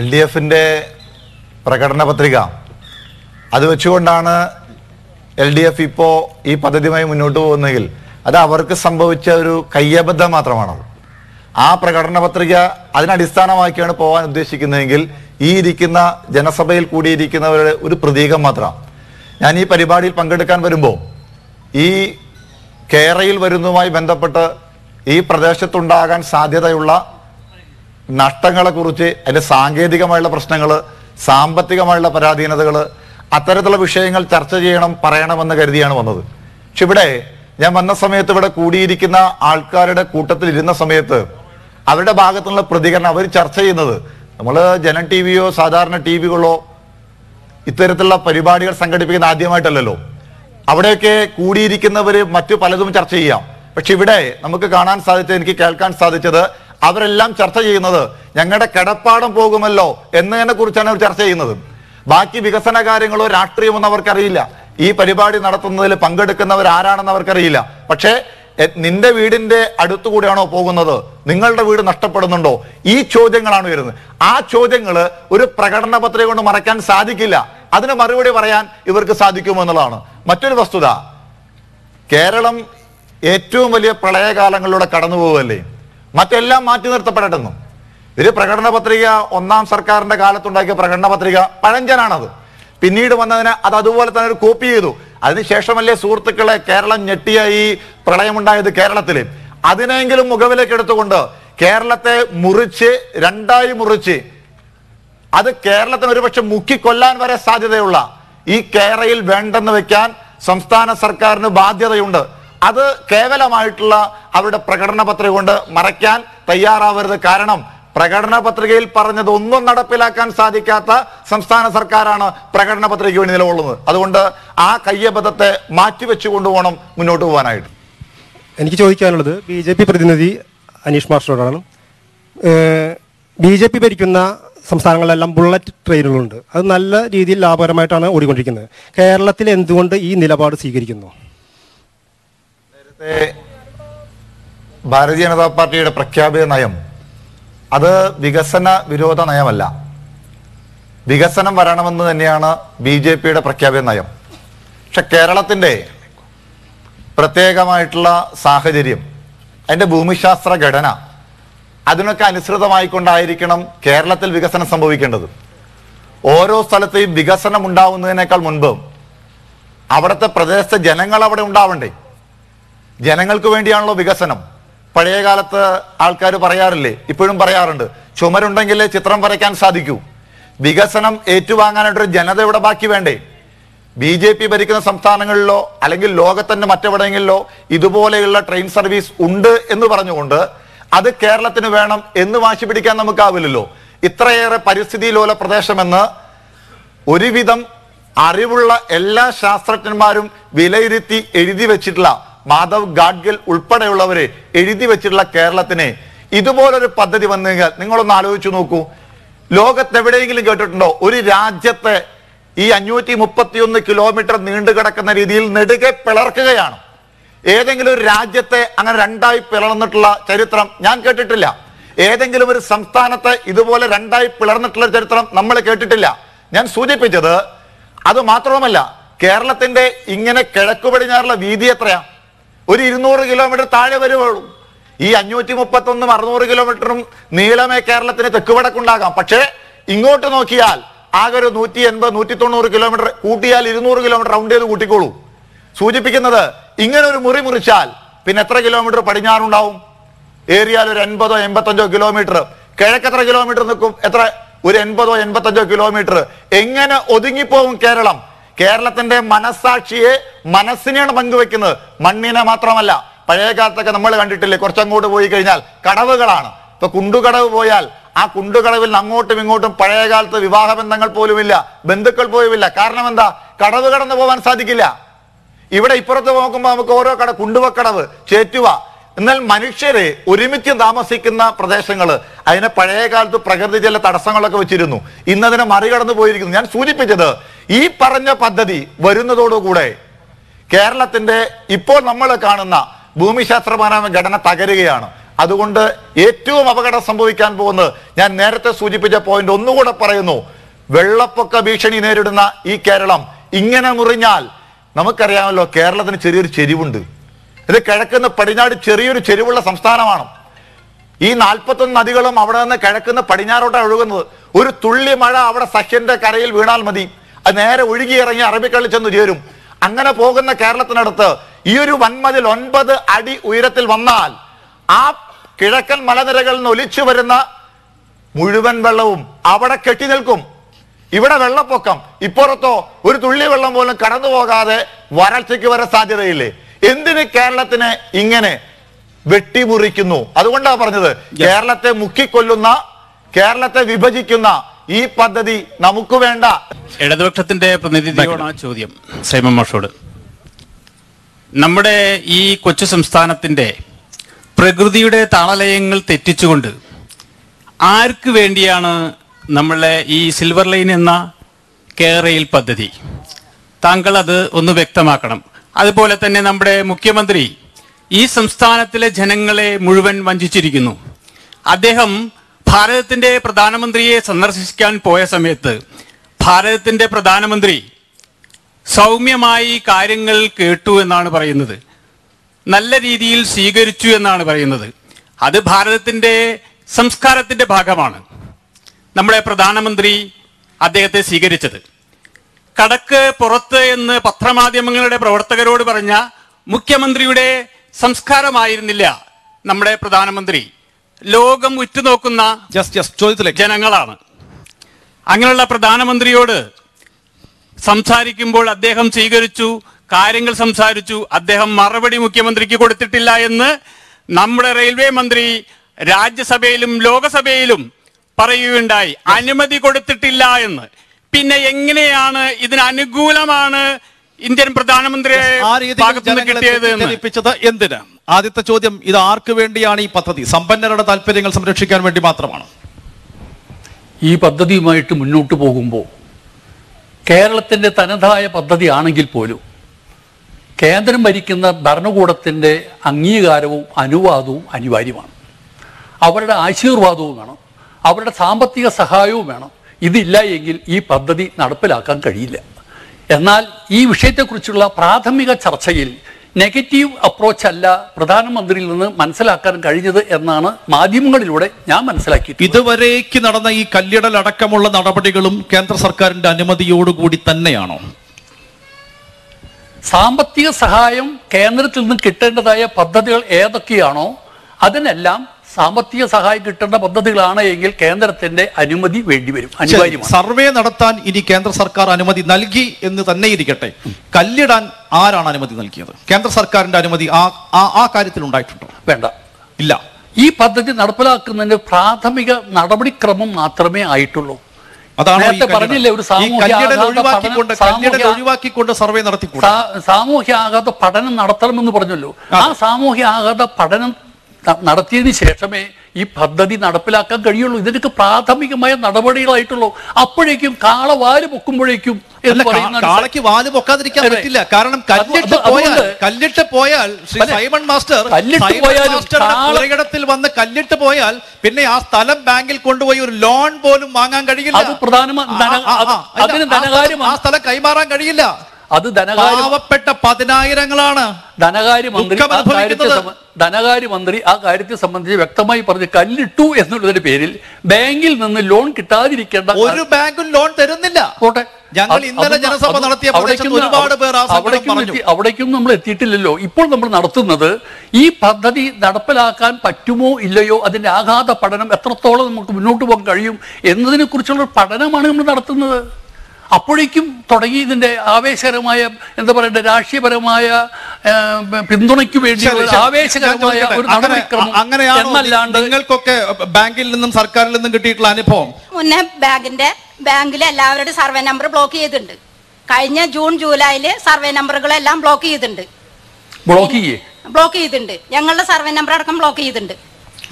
L D എഫിൻ്റെ പ്രകടന പത്രിക അത് വെച്ചുകൊണ്ടാണ് എൽ ഡി എഫ് ഇപ്പോൾ ഈ പദ്ധതിയുമായി മുന്നോട്ട് പോകുന്നതെങ്കിൽ അത് അവർക്ക് സംഭവിച്ച ഒരു കയ്യബദ്ധം മാത്രമാണത് ആ പ്രകടന പത്രിക അതിനടിസ്ഥാനമാക്കിയാണ് പോകാൻ ഉദ്ദേശിക്കുന്നതെങ്കിൽ ഈ ഇരിക്കുന്ന ജനസഭയിൽ കൂടിയിരിക്കുന്നവരുടെ ഒരു പ്രതീകം മാത്രമാണ് ഞാൻ ഈ പരിപാടിയിൽ പങ്കെടുക്കാൻ വരുമ്പോൾ ഈ കേരയിൽ വരുന്നതുമായി ബന്ധപ്പെട്ട് ഈ പ്രദേശത്തുണ്ടാകാൻ സാധ്യതയുള്ള നഷ്ടങ്ങളെക്കുറിച്ച് അതിൻ്റെ സാങ്കേതികമായുള്ള പ്രശ്നങ്ങൾ സാമ്പത്തികമായുള്ള പരാധീനതകൾ അത്തരത്തിലുള്ള വിഷയങ്ങൾ ചർച്ച ചെയ്യണം പറയണമെന്ന് കരുതിയാണ് വന്നത് പക്ഷെ ഇവിടെ ഞാൻ വന്ന സമയത്ത് ഇവിടെ കൂടിയിരിക്കുന്ന ആൾക്കാരുടെ കൂട്ടത്തിൽ ഇരുന്ന സമയത്ത് അവരുടെ ഭാഗത്തുനിന്നുള്ള പ്രതികരണം അവർ ചർച്ച ചെയ്യുന്നത് നമ്മൾ ജനം ടി വിയോ സാധാരണ ടി വികളോ ഇത്തരത്തിലുള്ള പരിപാടികൾ സംഘടിപ്പിക്കുന്ന ആദ്യമായിട്ടല്ലല്ലോ അവിടെയൊക്കെ കൂടിയിരിക്കുന്നവർ മറ്റു പലതും ചർച്ച ചെയ്യാം പക്ഷെ ഇവിടെ നമുക്ക് കാണാൻ സാധിച്ചത് എനിക്ക് കേൾക്കാൻ സാധിച്ചത് അവരെല്ലാം ചർച്ച ചെയ്യുന്നത് ഞങ്ങളുടെ കിടപ്പാടം പോകുമല്ലോ എന്നതിനെ കുറിച്ചാണ് അവർ ചർച്ച ചെയ്യുന്നത് ബാക്കി വികസന കാര്യങ്ങളോ രാഷ്ട്രീയമൊന്നും അവർക്കറിയില്ല ഈ പരിപാടി നടത്തുന്നതിൽ പങ്കെടുക്കുന്നവർ ആരാണെന്ന് അവർക്കറിയില്ല പക്ഷേ നിന്റെ വീടിന്റെ അടുത്തുകൂടെയാണോ പോകുന്നത് നിങ്ങളുടെ വീട് നഷ്ടപ്പെടുന്നുണ്ടോ ഈ ചോദ്യങ്ങളാണ് വരുന്നത് ആ ചോദ്യങ്ങൾ ഒരു പ്രകടന പത്രിക കൊണ്ട് മറയ്ക്കാൻ സാധിക്കില്ല അതിന് മറുപടി പറയാൻ ഇവർക്ക് സാധിക്കുമോ എന്നുള്ളതാണ് മറ്റൊരു വസ്തുത കേരളം ഏറ്റവും വലിയ പ്രളയകാലങ്ങളിലൂടെ കടന്നുപോകല്ലേ മറ്റെല്ലാം മാറ്റി നിർത്തപ്പെടട്ടെന്നും ഇത് പ്രകടന പത്രിക ഒന്നാം സർക്കാരിന്റെ കാലത്തുണ്ടാക്കിയ പ്രകടന പത്രിക പഴഞ്ചനാണത് പിന്നീട് വന്നതിന് അത് അതുപോലെ തന്നെ ഒരു കോപ്പി ചെയ്തു അതിനുശേഷമല്ലേ സുഹൃത്തുക്കളെ കേരളം ഞെട്ടിയായി പ്രളയമുണ്ടായത് കേരളത്തിൽ അതിനെങ്കിലും മുഖവിലേക്ക് എടുത്തുകൊണ്ട് കേരളത്തെ മുറിച്ച് രണ്ടായി മുറിച്ച് അത് കേരളത്തിന് ഒരുപക്ഷെ മുക്കിക്കൊല്ലാൻ വരെ സാധ്യതയുള്ള ഈ കേരയിൽ വേണ്ടെന്ന് വെക്കാൻ സംസ്ഥാന സർക്കാരിന് ബാധ്യതയുണ്ട് അത് കേവലമായിട്ടുള്ള അവരുടെ പ്രകടന പത്രിക കൊണ്ട് മറയ്ക്കാൻ തയ്യാറാവരുത് കാരണം പ്രകടന പത്രികയിൽ പറഞ്ഞത് ഒന്നും നടപ്പിലാക്കാൻ സാധിക്കാത്ത സംസ്ഥാന സർക്കാരാണ് പ്രകടന പത്രികയ്ക്ക് വേണ്ടി നിലകൊള്ളുന്നത് അതുകൊണ്ട് ആ കയ്യബദ്ധത്തെ മാറ്റിവെച്ചു കൊണ്ടുപോകണം മുന്നോട്ട് പോകാനായിട്ട് എനിക്ക് ചോദിക്കാനുള്ളത് ബി ജെ പി പ്രതിനിധി അനീഷ് മാസ്റ്ററോടാണ് ബി ജെ പി ഭരിക്കുന്ന സംസ്ഥാനങ്ങളിലെല്ലാം ബുള്ളറ്റ് ട്രെയിനുകളുണ്ട് അത് നല്ല രീതിയിൽ ലാഭകരമായിട്ടാണ് ഓടിക്കൊണ്ടിരിക്കുന്നത് കേരളത്തിൽ എന്തുകൊണ്ട് ഈ നിലപാട് സ്വീകരിക്കുന്നു നേരത്തെ ഭാരതീയ ജനതാ പാർട്ടിയുടെ പ്രഖ്യാപിത നയം അത് വികസന വിരോധ നയമല്ല വികസനം വരണമെന്ന് തന്നെയാണ് ബി ജെ പിയുടെ പ്രഖ്യാപിത നയം പക്ഷെ കേരളത്തിൻ്റെ പ്രത്യേകമായിട്ടുള്ള സാഹചര്യം അതിൻ്റെ ഭൂമിശാസ്ത്ര ഘടന അതിനൊക്കെ അനുസൃതമായിക്കൊണ്ടായിരിക്കണം കേരളത്തിൽ വികസനം സംഭവിക്കേണ്ടത് ഓരോ സ്ഥലത്തെയും വികസനം ഉണ്ടാവുന്നതിനേക്കാൾ മുൻപ് അവിടുത്തെ പ്രദേശത്തെ ജനങ്ങൾ അവിടെ ഉണ്ടാവണ്ടേ ജനങ്ങൾക്ക് വേണ്ടിയാണല്ലോ വികസനം പഴയ കാലത്ത് ആൾക്കാർ പറയാറില്ലേ ഇപ്പോഴും പറയാറുണ്ട് ചുമരുണ്ടെങ്കിലേ ചിത്രം വരയ്ക്കാൻ സാധിക്കൂ വികസനം ഏറ്റുവാങ്ങാനായിട്ടൊരു ജനത ഇവിടെ ബാക്കി വേണ്ടേ ബി ജെ പി ഭരിക്കുന്ന സംസ്ഥാനങ്ങളിലോ അല്ലെങ്കിൽ ലോകത്തിന്റെ മറ്റെവിടെയെങ്കിലോ ഇതുപോലെയുള്ള ട്രെയിൻ സർവീസ് ഉണ്ട് എന്ന് പറഞ്ഞുകൊണ്ട് അത് കേരളത്തിന് വേണം എന്ന് വാശി പിടിക്കാൻ നമുക്കാവില്ലല്ലോ ഇത്രയേറെ പരിസ്ഥിതി ലോല പ്രദേശമെന്ന് ഒരുവിധം അറിവുള്ള എല്ലാ ശാസ്ത്രജ്ഞന്മാരും വിലയിരുത്തി എഴുതി വെച്ചിട്ടുള്ള മാധവ് ഗാഡ്ഗിൽ ഉൾപ്പെടെയുള്ളവരെ എഴുതി വെച്ചിട്ടുള്ള കേരളത്തിനെ ഇതുപോലൊരു പദ്ധതി വന്നു കഴിഞ്ഞാൽ നിങ്ങളൊന്ന് ആലോചിച്ചു നോക്കൂ ലോകത്തെവിടെയെങ്കിലും കേട്ടിട്ടുണ്ടോ ഒരു രാജ്യത്തെ ഈ അഞ്ഞൂറ്റി മുപ്പത്തിയൊന്ന് കിലോമീറ്റർ നീണ്ടു കിടക്കുന്ന രീതിയിൽ നെടുകെ പിളർക്കുകയാണ് ഏതെങ്കിലും ഒരു രാജ്യത്തെ അങ്ങനെ രണ്ടായി പിളർന്നിട്ടുള്ള ചരിത്രം ഞാൻ കേട്ടിട്ടില്ല ഏതെങ്കിലും ഒരു സംസ്ഥാനത്തെ ഇതുപോലെ രണ്ടായി പിളർന്നിട്ടുള്ള ചരിത്രം നമ്മൾ കേട്ടിട്ടില്ല ഞാൻ സൂചിപ്പിച്ചത് അത് മാത്രവുമല്ല കേരളത്തിന്റെ ഇങ്ങനെ കിഴക്കു പടിഞ്ഞാറുള്ള വീതി എത്രയാണ് ഒരു ഇരുന്നൂറ് കിലോമീറ്റർ താഴെ വരുവുള്ളൂ ഈ അഞ്ഞൂറ്റി മുപ്പത്തൊന്നും അറുന്നൂറ് കിലോമീറ്ററും നീളമേ കേരളത്തിന് തെക്ക് വടക്കുണ്ടാകാം പക്ഷേ ഇങ്ങോട്ട് നോക്കിയാൽ ആകെ ഒരു നൂറ്റി എൺപത് നൂറ്റി തൊണ്ണൂറ് കിലോമീറ്റർ കൂട്ടിയാൽ ഇരുന്നൂറ് കിലോമീറ്റർ റൗണ്ട് ചെയ്ത് കൂട്ടിക്കോളൂ സൂചിപ്പിക്കുന്നത് ഇങ്ങനെ ഒരു മുറി മുറിച്ചാൽ പിന്നെ എത്ര കിലോമീറ്റർ പടിഞ്ഞാറുണ്ടാവും ഏറിയാൽ ഒരു എൺപതോ എൺപത്തഞ്ചോ കിലോമീറ്റർ കിഴക്ക് എത്ര കിലോമീറ്റർ നിൽക്കും എത്ര ഒരു എൺപതോ എൺപത്തഞ്ചോ കിലോമീറ്റർ എങ്ങനെ ഒതുങ്ങിപ്പോവും കേരളം കേരളത്തിന്റെ മനസ്സാക്ഷിയെ മനസ്സിനെയാണ് പങ്കുവെക്കുന്നത് മണ്ണിനെ മാത്രമല്ല പഴയ കാലത്തൊക്കെ നമ്മൾ കണ്ടിട്ടില്ലേ കുറച്ചങ്ങോട്ട് പോയി കഴിഞ്ഞാൽ കടവുകളാണ് ഇപ്പൊ കുണ്ടുകടവ് പോയാൽ ആ കുണ്ടുകടവിൽ അങ്ങോട്ടും ഇങ്ങോട്ടും പഴയ കാലത്ത് വിവാഹ ബന്ധങ്ങൾ പോലുമില്ല ബന്ധുക്കൾ പോലുമില്ല കാരണം എന്താ കടവ് കടന്നു പോകാൻ സാധിക്കില്ല ഇവിടെ ഇപ്പുറത്ത് നോക്കുമ്പോൾ നമുക്ക് ഓരോ കട കുണ്ടുവക്കടവ് ചേറ്റുവ എന്നാൽ മനുഷ്യരെ ഒരുമിച്ച് താമസിക്കുന്ന പ്രദേശങ്ങൾ അതിനെ പഴയ കാലത്ത് പ്രകൃതി ചില തടസ്സങ്ങളൊക്കെ വെച്ചിരുന്നു ഇന്നതിനെ മറികടന്നു പോയിരിക്കുന്നു ഞാൻ സൂചിപ്പിച്ചത് ഈ പറഞ്ഞ പദ്ധതി വരുന്നതോടുകൂടെ കേരളത്തിന്റെ ഇപ്പോൾ നമ്മൾ കാണുന്ന ഭൂമിശാസ്ത്രപരമായ ഘടന തകരുകയാണ് അതുകൊണ്ട് ഏറ്റവും അപകടം സംഭവിക്കാൻ പോകുന്നത് ഞാൻ നേരത്തെ സൂചിപ്പിച്ച പോയിന്റ് ഒന്നുകൂടെ പറയുന്നു വെള്ളപ്പൊക്ക ഭീഷണി നേരിടുന്ന ഈ കേരളം ഇങ്ങനെ മുറിഞ്ഞാൽ നമുക്കറിയാമല്ലോ കേരളത്തിന് ചെറിയൊരു ചെരിവുണ്ട് ഇത് കിഴക്കുന്ന പടിഞ്ഞാട് ചെറിയൊരു ചെരുവുള്ള സംസ്ഥാനമാണ് ഈ നാൽപ്പത്തൊന്ന് നദികളും അവിടെ നിന്ന് കിഴക്കുന്ന പടിഞ്ഞാറോട്ടാണ് ഒഴുകുന്നത് ഒരു തുള്ളി മഴ അവിടെ സഖ്യന്റെ കരയിൽ വീണാൽ മതി അത് നേരെ ഒഴുകി ഇറങ്ങി അറബിക്കടലിൽ ചെന്ന് ചേരും അങ്ങനെ പോകുന്ന കേരളത്തിനടുത്ത് ഈ ഒരു വൻമതിൽ ഒൻപത് അടി ഉയരത്തിൽ വന്നാൽ ആ കിഴക്കൻ മലനിരകളിൽ നിന്ന് ഒലിച്ചു വരുന്ന മുഴുവൻ വെള്ളവും അവിടെ കെട്ടി നിൽക്കും ഇവിടെ വെള്ളപ്പൊക്കം ഇപ്പുറത്തോ ഒരു തുള്ളി വെള്ളം പോലും കടന്നു പോകാതെ വരൾച്ചയ്ക്ക് വരെ സാധ്യതയില്ലേ എന്തിന് കേരളത്തിന് ഇങ്ങനെ വെട്ടിമുറിക്കുന്നു അതുകൊണ്ടാണ് പറഞ്ഞത് കേരളത്തെ മുക്കിക്കൊല്ലുന്ന കേരളത്തെ വിഭജിക്കുന്ന ഈ പദ്ധതി നമുക്ക് വേണ്ട ഇടതുപക്ഷത്തിന്റെ ആ ചോദ്യം മാഷോട് നമ്മുടെ ഈ കൊച്ചു സംസ്ഥാനത്തിന്റെ പ്രകൃതിയുടെ താളലയങ്ങൾ തെറ്റിച്ചുകൊണ്ട് ആർക്ക് വേണ്ടിയാണ് നമ്മളെ ഈ സിൽവർ ലൈൻ എന്ന കെയർ റെയിൽ പദ്ധതി താങ്കൾ അത് ഒന്ന് വ്യക്തമാക്കണം അതുപോലെ തന്നെ നമ്മുടെ മുഖ്യമന്ത്രി ഈ സംസ്ഥാനത്തിലെ ജനങ്ങളെ മുഴുവൻ വഞ്ചിച്ചിരിക്കുന്നു അദ്ദേഹം ഭാരതത്തിന്റെ പ്രധാനമന്ത്രിയെ സന്ദർശിക്കാൻ പോയ സമയത്ത് ഭാരതത്തിന്റെ പ്രധാനമന്ത്രി സൗമ്യമായി കാര്യങ്ങൾ കേട്ടു എന്നാണ് പറയുന്നത് നല്ല രീതിയിൽ സ്വീകരിച്ചു എന്നാണ് പറയുന്നത് അത് ഭാരതത്തിന്റെ സംസ്കാരത്തിന്റെ ഭാഗമാണ് നമ്മുടെ പ്രധാനമന്ത്രി അദ്ദേഹത്തെ സ്വീകരിച്ചത് കടക്ക് പുറത്ത് എന്ന് പത്രമാധ്യമങ്ങളുടെ പ്രവർത്തകരോട് പറഞ്ഞ മുഖ്യമന്ത്രിയുടെ സംസ്കാരമായിരുന്നില്ല നമ്മുടെ പ്രധാനമന്ത്രി ലോകം ഉറ്റുനോക്കുന്ന ജനങ്ങളാണ് അങ്ങനെയുള്ള പ്രധാനമന്ത്രിയോട് സംസാരിക്കുമ്പോൾ അദ്ദേഹം സ്വീകരിച്ചു കാര്യങ്ങൾ സംസാരിച്ചു അദ്ദേഹം മറുപടി മുഖ്യമന്ത്രിക്ക് കൊടുത്തിട്ടില്ല എന്ന് നമ്മുടെ റെയിൽവേ മന്ത്രി രാജ്യസഭയിലും ലോകസഭയിലും പറയുകയുണ്ടായി അനുമതി കൊടുത്തിട്ടില്ല എന്ന് പിന്നെ എങ്ങനെയാണ് ഇതിന് അനുകൂലമാണ് ഇന്ത്യൻ പ്രധാനമന്ത്രിയെ എന്തിന് ആദ്യത്തെ ചോദ്യം ഇത് ആർക്ക് വേണ്ടിയാണ് ഈ പദ്ധതി സമ്പന്നരുടെ താല്പര്യങ്ങൾ സംരക്ഷിക്കാൻ വേണ്ടി മാത്രമാണ് ഈ പദ്ധതിയുമായിട്ട് മുന്നോട്ട് പോകുമ്പോൾ കേരളത്തിൻ്റെ തനതായ പദ്ധതി ആണെങ്കിൽ പോലും കേന്ദ്രം ഭരിക്കുന്ന ഭരണകൂടത്തിൻ്റെ അംഗീകാരവും അനുവാദവും അനിവാര്യമാണ് അവരുടെ ആശീർവാദവും വേണം അവരുടെ സാമ്പത്തിക സഹായവും വേണം ഇതില്ല എങ്കിൽ ഈ പദ്ധതി നടപ്പിലാക്കാൻ കഴിയില്ല എന്നാൽ ഈ വിഷയത്തെക്കുറിച്ചുള്ള പ്രാഥമിക ചർച്ചയിൽ നെഗറ്റീവ് അപ്രോച്ച് അല്ല പ്രധാനമന്ത്രിയിൽ നിന്ന് മനസ്സിലാക്കാൻ കഴിഞ്ഞത് എന്നാണ് മാധ്യമങ്ങളിലൂടെ ഞാൻ മനസ്സിലാക്കി ഇതുവരേക്ക് നടന്ന ഈ കല്ലിടൽ അടക്കമുള്ള നടപടികളും കേന്ദ്ര സർക്കാരിന്റെ അനുമതിയോടുകൂടി തന്നെയാണോ സാമ്പത്തിക സഹായം കേന്ദ്രത്തിൽ നിന്ന് കിട്ടേണ്ടതായ പദ്ധതികൾ ഏതൊക്കെയാണോ അതിനെല്ലാം സാമ്പത്തിക സഹായം കിട്ടേണ്ട പദ്ധതികളാണ് എങ്കിൽ കേന്ദ്രത്തിന്റെ അനുമതി വേണ്ടിവരും അനിവാര്യമാണ് സർവേ നടത്താൻ ഇനി കേന്ദ്ര സർക്കാർ അനുമതി നൽകി എന്ന് തന്നെ ഇരിക്കട്ടെ കല്ലിടാൻ ആരാണ് അനുമതി നൽകിയത് കേന്ദ്ര സർക്കാരിന്റെ അനുമതി ആ ആ കാര്യത്തിൽ ഉണ്ടായിട്ടുണ്ടോ വേണ്ട ഇല്ല ഈ പദ്ധതി നടപ്പിലാക്കുന്നതിന് പ്രാഥമിക നടപടിക്രമം മാത്രമേ ആയിട്ടുള്ളൂ അതാണ് പറഞ്ഞില്ലേ ഒരു സർവേ നടത്തി സാമൂഹ്യ ആഘാത പഠനം നടത്തണമെന്ന് പറഞ്ഞല്ലോ ആ സാമൂഹ്യ ആഘാത പഠനം നടത്തിയതിന് ശേഷമേ ഈ പദ്ധതി നടപ്പിലാക്കാൻ കഴിയുള്ളൂ ഇതിനൊക്കെ പ്രാഥമികമായ നടപടികളായിട്ടുള്ളൂ അപ്പോഴേക്കും കാള വാല് പൊക്കുമ്പോഴേക്കും കാളയ്ക്ക് വാല് പൊക്കാതിരിക്കാൻ പറ്റില്ല കാരണം കല്ലിട്ട് പോയാൽ കല്ലിട്ട് പോയാൽ സൈമൺ മാസ്റ്റർ കല്ലിട്ട് പുരയിടത്തിൽ വന്ന് കല്ലിട്ട് പോയാൽ പിന്നെ ആ സ്ഥലം ബാങ്കിൽ കൊണ്ടുപോയി ഒരു ലോൺ പോലും വാങ്ങാൻ കഴിയില്ല അത് പ്രധാനമാ അതിന് ധനകാര്യം ആ സ്ഥലം കൈമാറാൻ കഴിയില്ല അത് പാവപ്പെട്ട പതിനായിരങ്ങളാണ് ധനകാര്യ മന്ത്രി ധനകാര്യ മന്ത്രി ആ കാര്യത്തെ സംബന്ധിച്ച് വ്യക്തമായി പറഞ്ഞ് കല്ലിട്ടു എന്നുള്ളതിന്റെ പേരിൽ ബാങ്കിൽ നിന്ന് ലോൺ കിട്ടാതിരിക്കേണ്ട ഒരു ബാങ്കും ലോൺ തരുന്നില്ല ഞങ്ങൾ ഇന്നലെ ജനസഭ നടത്തിയ ഒരുപാട് പേർ അവിടേക്കും നമ്മൾ എത്തിയിട്ടില്ലല്ലോ ഇപ്പോൾ നമ്മൾ നടത്തുന്നത് ഈ പദ്ധതി നടപ്പിലാക്കാൻ പറ്റുമോ ഇല്ലയോ അതിന്റെ ആഘാത പഠനം എത്രത്തോളം നമുക്ക് മുന്നോട്ട് പോകാൻ കഴിയും എന്നതിനെ കുറിച്ചുള്ള പഠനമാണ് നമ്മൾ നടത്തുന്നത് അപ്പോഴേക്കും തുടങ്ങി ഇതിന്റെ ആവേശകരമായ എന്താ പറയണ്ട രാഷ്ട്രീയപരമായ പിന്തുണയ്ക്ക് വേണ്ടി ആവേശകരമായ ഒരു അങ്ങനെയാണ് നിങ്ങൾക്കൊക്കെ ബാങ്കിൽ നിന്നും സർക്കാരിൽ നിന്നും കിട്ടിയിട്ടുള്ള അനുഭവം മുന്നേ ബാങ്കിന്റെ ബാങ്കിൽ എല്ലാവരുടെയും സർവേ നമ്പർ ബ്ലോക്ക് ചെയ്തിട്ടുണ്ട് കഴിഞ്ഞ ജൂൺ ജൂലൈയില് സർവേ നമ്പറുകളെല്ലാം ബ്ലോക്ക് ചെയ്തിട്ടുണ്ട് ബ്ലോക്ക് ചെയ്യേ ബ്ലോക്ക് ചെയ്തിട്ടുണ്ട് ഞങ്ങളുടെ സർവേ നമ്പർ അടക്കം ബ്ലോക്ക് ചെയ്തിട്ടുണ്ട്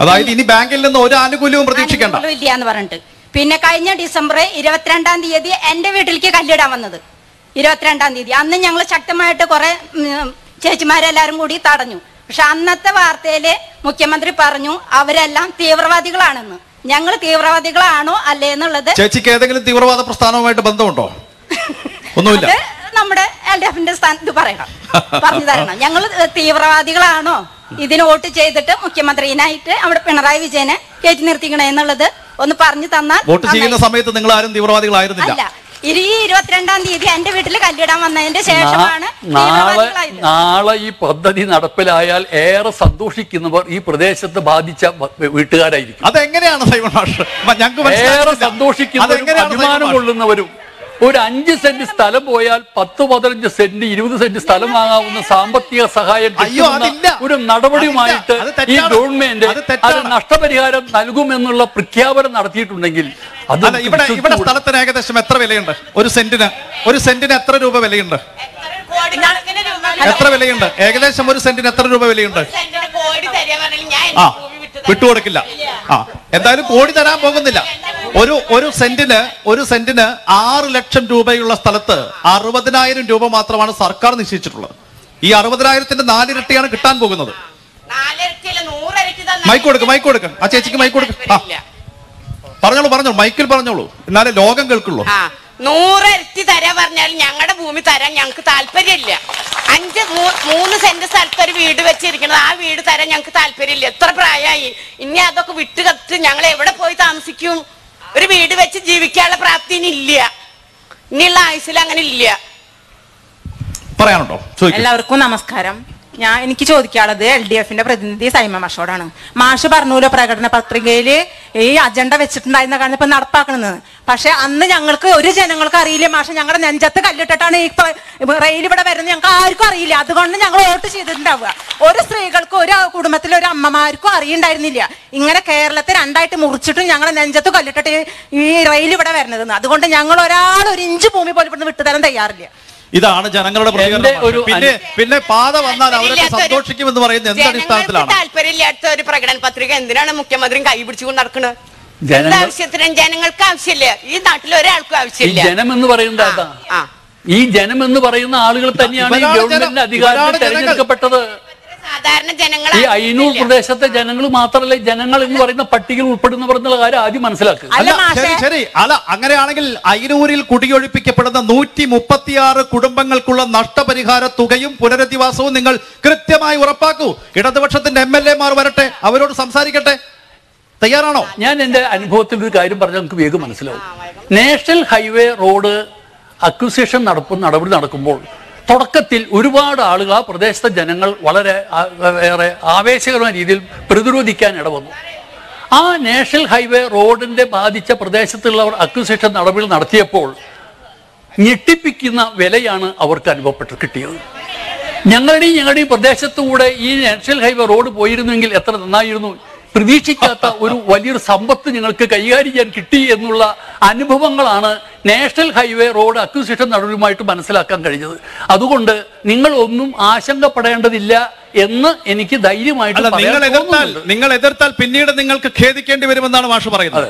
അതായത് ഇനി ബാങ്കിൽ നിന്ന് ഒരു ആനുകൂല്യവും പ്രതീക്ഷിക്കേണ്ട ഇല്ല എന്ന് പറഞ്ഞിട്ട് പിന്നെ കഴിഞ്ഞ ഡിസംബർ ഇരുപത്തിരണ്ടാം തീയതി എൻ്റെ വീട്ടിലേക്ക് കല്ലിടാൻ വന്നത് ഇരുപത്തിരണ്ടാം തീയതി അന്ന് ഞങ്ങൾ ശക്തമായിട്ട് കുറെ ചേച്ചിമാരെല്ലാവരും കൂടി തടഞ്ഞു പക്ഷെ അന്നത്തെ വാർത്തയില് മുഖ്യമന്ത്രി പറഞ്ഞു അവരെല്ലാം തീവ്രവാദികളാണെന്ന് ഞങ്ങൾ തീവ്രവാദികളാണോ അല്ലേ എന്നുള്ളത് ചേച്ചിക്ക് ഏതെങ്കിലും തീവ്രവാദ പ്രസ്ഥാനവുമായിട്ട് ബന്ധമുണ്ടോ ഒന്നുമില്ല നമ്മുടെ എൽ ഡി എഫിന്റെ സ്ഥാനത്ത് പറയണം പറഞ്ഞു തരണം ഞങ്ങൾ തീവ്രവാദികളാണോ ഇതിന് വോട്ട് ചെയ്തിട്ട് മുഖ്യമന്ത്രിനായിട്ട് അവിടെ പിണറായി വിജയനെ കയറ്റി നിർത്തിക്കണേ എന്നുള്ളത് ഒന്ന് പറഞ്ഞു തന്നാൽ വോട്ട് ചെയ്യുന്ന സമയത്ത് നിങ്ങൾ ആരും തീവ്രവാദികളായിരുന്നില്ല ഈ ഇരുപത്തിരണ്ടാം തീയതി എന്റെ വീട്ടിൽ കല്ലിടാൻ വന്നതിന്റെ ശേഷമാണ് നാളെ നാളെ ഈ പദ്ധതി നടപ്പിലായാൽ ഏറെ സന്തോഷിക്കുന്നവർ ഈ പ്രദേശത്ത് ബാധിച്ച വീട്ടുകാരായിരിക്കും അതെങ്ങനെയാണ് ഏറെ സന്തോഷിക്കുന്നവരും അഭിമാനം കൊള്ളുന്നവരും ഒരു അഞ്ച് സെന്റ് സ്ഥലം പോയാൽ പത്ത് പതിനഞ്ച് സെന്റ് ഇരുപത് സെന്റ് സ്ഥലം വാങ്ങാവുന്ന സാമ്പത്തിക സഹായം ഒരു നടപടിയുമായിട്ട് ഈ ഗവൺമെന്റ് അത് നഷ്ടപരിഹാരം നൽകുമെന്നുള്ള പ്രഖ്യാപനം നടത്തിയിട്ടുണ്ടെങ്കിൽ അത് ഇവിടെ ഇവിടെ സ്ഥലത്തിന് ഏകദേശം എത്ര വിലയുണ്ട് ഒരു സെന്റിന് ഒരു സെന്റിന് എത്ര രൂപ വിലയുണ്ട് എത്ര വിലയുണ്ട് ഏകദേശം ഒരു സെന്റിന് എത്ര രൂപ വിലയുണ്ട് ആ വിട്ടുകൊടുക്കില്ല ആ എന്തായാലും കോടി തരാൻ പോകുന്നില്ല ഒരു ഒരു സെന്റിന് ഒരു സെന്റിന് ആറ് ലക്ഷം രൂപയുള്ള സ്ഥലത്ത് അറുപതിനായിരം രൂപ മാത്രമാണ് സർക്കാർ നിശ്ചയിച്ചിട്ടുള്ളത് ഈ അറുപതിനായിരത്തിന്റെ നാലിരട്ടിയാണ് കിട്ടാൻ പോകുന്നത് മൈക്ക് കൊടുക്കും മൈക്ക് കൊടുക്കും ആ ചേച്ചിക്ക് മൈക്ക് കൊടുക്കും പറഞ്ഞോളൂ പറഞ്ഞോളൂ മൈക്കിൽ പറഞ്ഞോളൂ എന്നാലേ ലോകം കേൾക്കുള്ളൂ നൂറരട്ടി തരാ പറഞ്ഞാൽ ഞങ്ങളുടെ ഭൂമി തരാൻ ഞങ്ങൾക്ക് താല്പര്യമില്ല അഞ്ച് മൂന്ന് സെന്റ് സ്ഥലത്ത് ഒരു വീട് വെച്ചിരിക്കുന്നത് ആ വീട് തരാൻ ഞങ്ങൾക്ക് താല്പര്യമില്ല എത്ര പ്രായമായി ഇനി അതൊക്കെ വിട്ട് കത്ത് ഞങ്ങൾ എവിടെ പോയി താമസിക്കും ഒരു വീട് വെച്ച് ജീവിക്കാനുള്ള പ്രാപ്തി ഇല്ല ഇനിയുള്ള ആയുസിൽ അങ്ങനെ ഇല്ല പറയാനുണ്ടോ എല്ലാവർക്കും നമസ്കാരം ഞാൻ എനിക്ക് ചോദിക്കാനുള്ളത് എൽ ഡി എഫിന്റെ പ്രതിനിധി സൈമ മാഷോടാണ് മാഷ് പറഞ്ഞൂലോ പ്രകടന പത്രികയിൽ ഈ അജണ്ട വെച്ചിട്ടുണ്ടായിരുന്ന കാരണം ഇപ്പൊ പക്ഷെ അന്ന് ഞങ്ങൾക്ക് ഒരു ജനങ്ങൾക്ക് അറിയില്ല മാഷ് ഞങ്ങളുടെ നെഞ്ചത്ത് കല്ലിട്ടിട്ടാണ് ഈ റെയിൽ ഇവിടെ വരുന്നത് ഞങ്ങൾക്ക് ആർക്കും അറിയില്ല അതുകൊണ്ട് ഞങ്ങൾ വോട്ട് ചെയ്തിട്ടുണ്ടാവുക ഒരു സ്ത്രീകൾക്കും ഒരു കുടുംബത്തിലെ ഒരു അമ്മമാർക്കും അറിയണ്ടായിരുന്നില്ല ഇങ്ങനെ കേരളത്തെ രണ്ടായിട്ട് മുറിച്ചിട്ടും ഞങ്ങളുടെ നെഞ്ചത്ത് കല്ലിട്ടിട്ട് ഈ റെയിൽ ഇവിടെ വരുന്നത് അതുകൊണ്ട് ഞങ്ങൾ ഒരാൾ ഒരു ഇഞ്ച് ഭൂമി പോലും ഇവിടുന്ന് വിട്ടുതരാൻ തയ്യാറില്ല ഇതാണ് ജനങ്ങളുടെ പ്രതികരണം പിന്നെ പിന്നെ പാത വന്നാൽ അവരൊക്കെ എന്ന് പറയുന്നത് എന്ത് അടിസ്ഥാനത്തിലാണ് താല്പര്യമില്ലാത്ത ഒരു പ്രകടന പത്രിക എന്തിനാണ് മുഖ്യമന്ത്രിയും കൈപിടിച്ചുകൊണ്ട് നടക്കുന്നത് ആവശ്യത്തിന് ജനങ്ങൾക്ക് ആവശ്യമില്ല ഈ നാട്ടിൽ ഒരാൾക്കും ആവശ്യമില്ല ജനം എന്ന് പറയുന്നത് ഈ ജനം എന്ന് പറയുന്ന ആളുകൾ തന്നെയാണ് ഗവൺമെന്റിന്റെ അധികാരത്തിൽ തെരഞ്ഞെടുക്കപ്പെട്ടത് ഈ അയിനൂർ പ്രദേശത്തെ ജനങ്ങൾ മാത്രമല്ല ജനങ്ങൾ എന്ന് പറയുന്ന പട്ടികയിൽ ഉൾപ്പെടുന്നവർ എന്നുള്ള കാര്യം ആദ്യം മനസ്സിലാക്കുക അല്ല അങ്ങനെയാണെങ്കിൽ അയിനൂരിൽ കുടിയൊഴിപ്പിക്കപ്പെടുന്ന നൂറ്റി മുപ്പത്തിയാറ് കുടുംബങ്ങൾക്കുള്ള നഷ്ടപരിഹാര തുകയും പുനരധിവാസവും നിങ്ങൾ കൃത്യമായി ഉറപ്പാക്കൂ ഇടതുപക്ഷത്തിന്റെ എം എൽ മാർ വരട്ടെ അവരോട് സംസാരിക്കട്ടെ തയ്യാറാണോ ഞാൻ എന്റെ അനുഭവത്തിൽ ഒരു കാര്യം പറഞ്ഞാൽ നമുക്ക് വേഗം മനസ്സിലാവും നാഷണൽ ഹൈവേ റോഡ് അക്വിസിഷൻ നടപ്പ് നടപടി നടക്കുമ്പോൾ തുടക്കത്തിൽ ഒരുപാട് ആളുകൾ ആ പ്രദേശത്തെ ജനങ്ങൾ വളരെ ഏറെ ആവേശകരമായ രീതിയിൽ പ്രതിരോധിക്കാൻ ഇടവന്നു ആ നാഷണൽ ഹൈവേ റോഡിൻ്റെ ബാധിച്ച പ്രദേശത്തുള്ളവർ അക്വിസിഷൻ നടപടികൾ നടത്തിയപ്പോൾ ഞെട്ടിപ്പിക്കുന്ന വിലയാണ് അവർക്ക് അനുഭവപ്പെട്ട് കിട്ടിയത് ഞങ്ങളുടെ ഞങ്ങളുടെയും ഈ പ്രദേശത്തുകൂടെ ഈ നാഷണൽ ഹൈവേ റോഡ് പോയിരുന്നെങ്കിൽ എത്ര നന്നായിരുന്നു പ്രതീക്ഷിക്കാത്ത ഒരു വലിയൊരു സമ്പത്ത് ഞങ്ങൾക്ക് കൈകാര്യം ചെയ്യാൻ കിട്ടി എന്നുള്ള അനുഭവങ്ങളാണ് നാഷണൽ ഹൈവേ റോഡ് അക്വിസിഷൻ നടപടിയുമായിട്ട് മനസ്സിലാക്കാൻ കഴിഞ്ഞത് അതുകൊണ്ട് നിങ്ങൾ ഒന്നും ആശങ്കപ്പെടേണ്ടതില്ല എന്ന് എനിക്ക് ധൈര്യമായിട്ട് നിങ്ങൾ എതിർത്താൽ നിങ്ങൾ എതിർത്താൽ പിന്നീട് നിങ്ങൾക്ക് ഖേദിക്കേണ്ടി വരുമെന്നാണ് മാഷ് പറയുന്നത്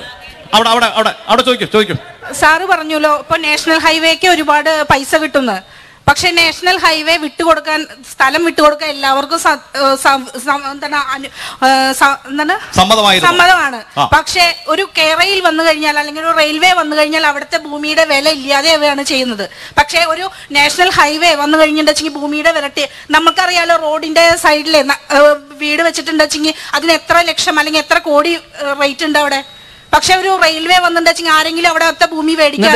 അവിടെ അവിടെ അവിടെ അവിടെ ചോദിക്കും ചോദിക്കും സാറ് പറഞ്ഞല്ലോ ഇപ്പൊ നാഷണൽ ഹൈവേക്ക് ഒരുപാട് പൈസ കിട്ടുന്നത് പക്ഷെ നാഷണൽ ഹൈവേ വിട്ടുകൊടുക്കാൻ സ്ഥലം വിട്ടുകൊടുക്കാൻ എല്ലാവർക്കും സമ്മതമാണ് പക്ഷെ ഒരു കേരയിൽ വന്നു കഴിഞ്ഞാൽ അല്ലെങ്കിൽ ഒരു റെയിൽവേ വന്നു കഴിഞ്ഞാൽ അവിടുത്തെ ഭൂമിയുടെ വില ഇല്ലാതെ അവയാണ് ചെയ്യുന്നത് പക്ഷെ ഒരു നാഷണൽ ഹൈവേ വന്നു കഴിഞ്ഞിട്ടുണ്ടെങ്കിൽ ഭൂമിയുടെ വിരട്ടി നമുക്കറിയാലോ റോഡിന്റെ സൈഡിലെ വീട് വെച്ചിട്ടുണ്ടെങ്കിൽ അതിന് എത്ര ലക്ഷം അല്ലെങ്കിൽ എത്ര കോടി റേറ്റ് ഉണ്ട് അവിടെ പക്ഷെ ഒരു റെയിൽവേ വന്നിട്ടുണ്ടെങ്കിൽ ആരെങ്കിലും അവിടെ ഒത്ത ഭൂമി മേടിക്കാം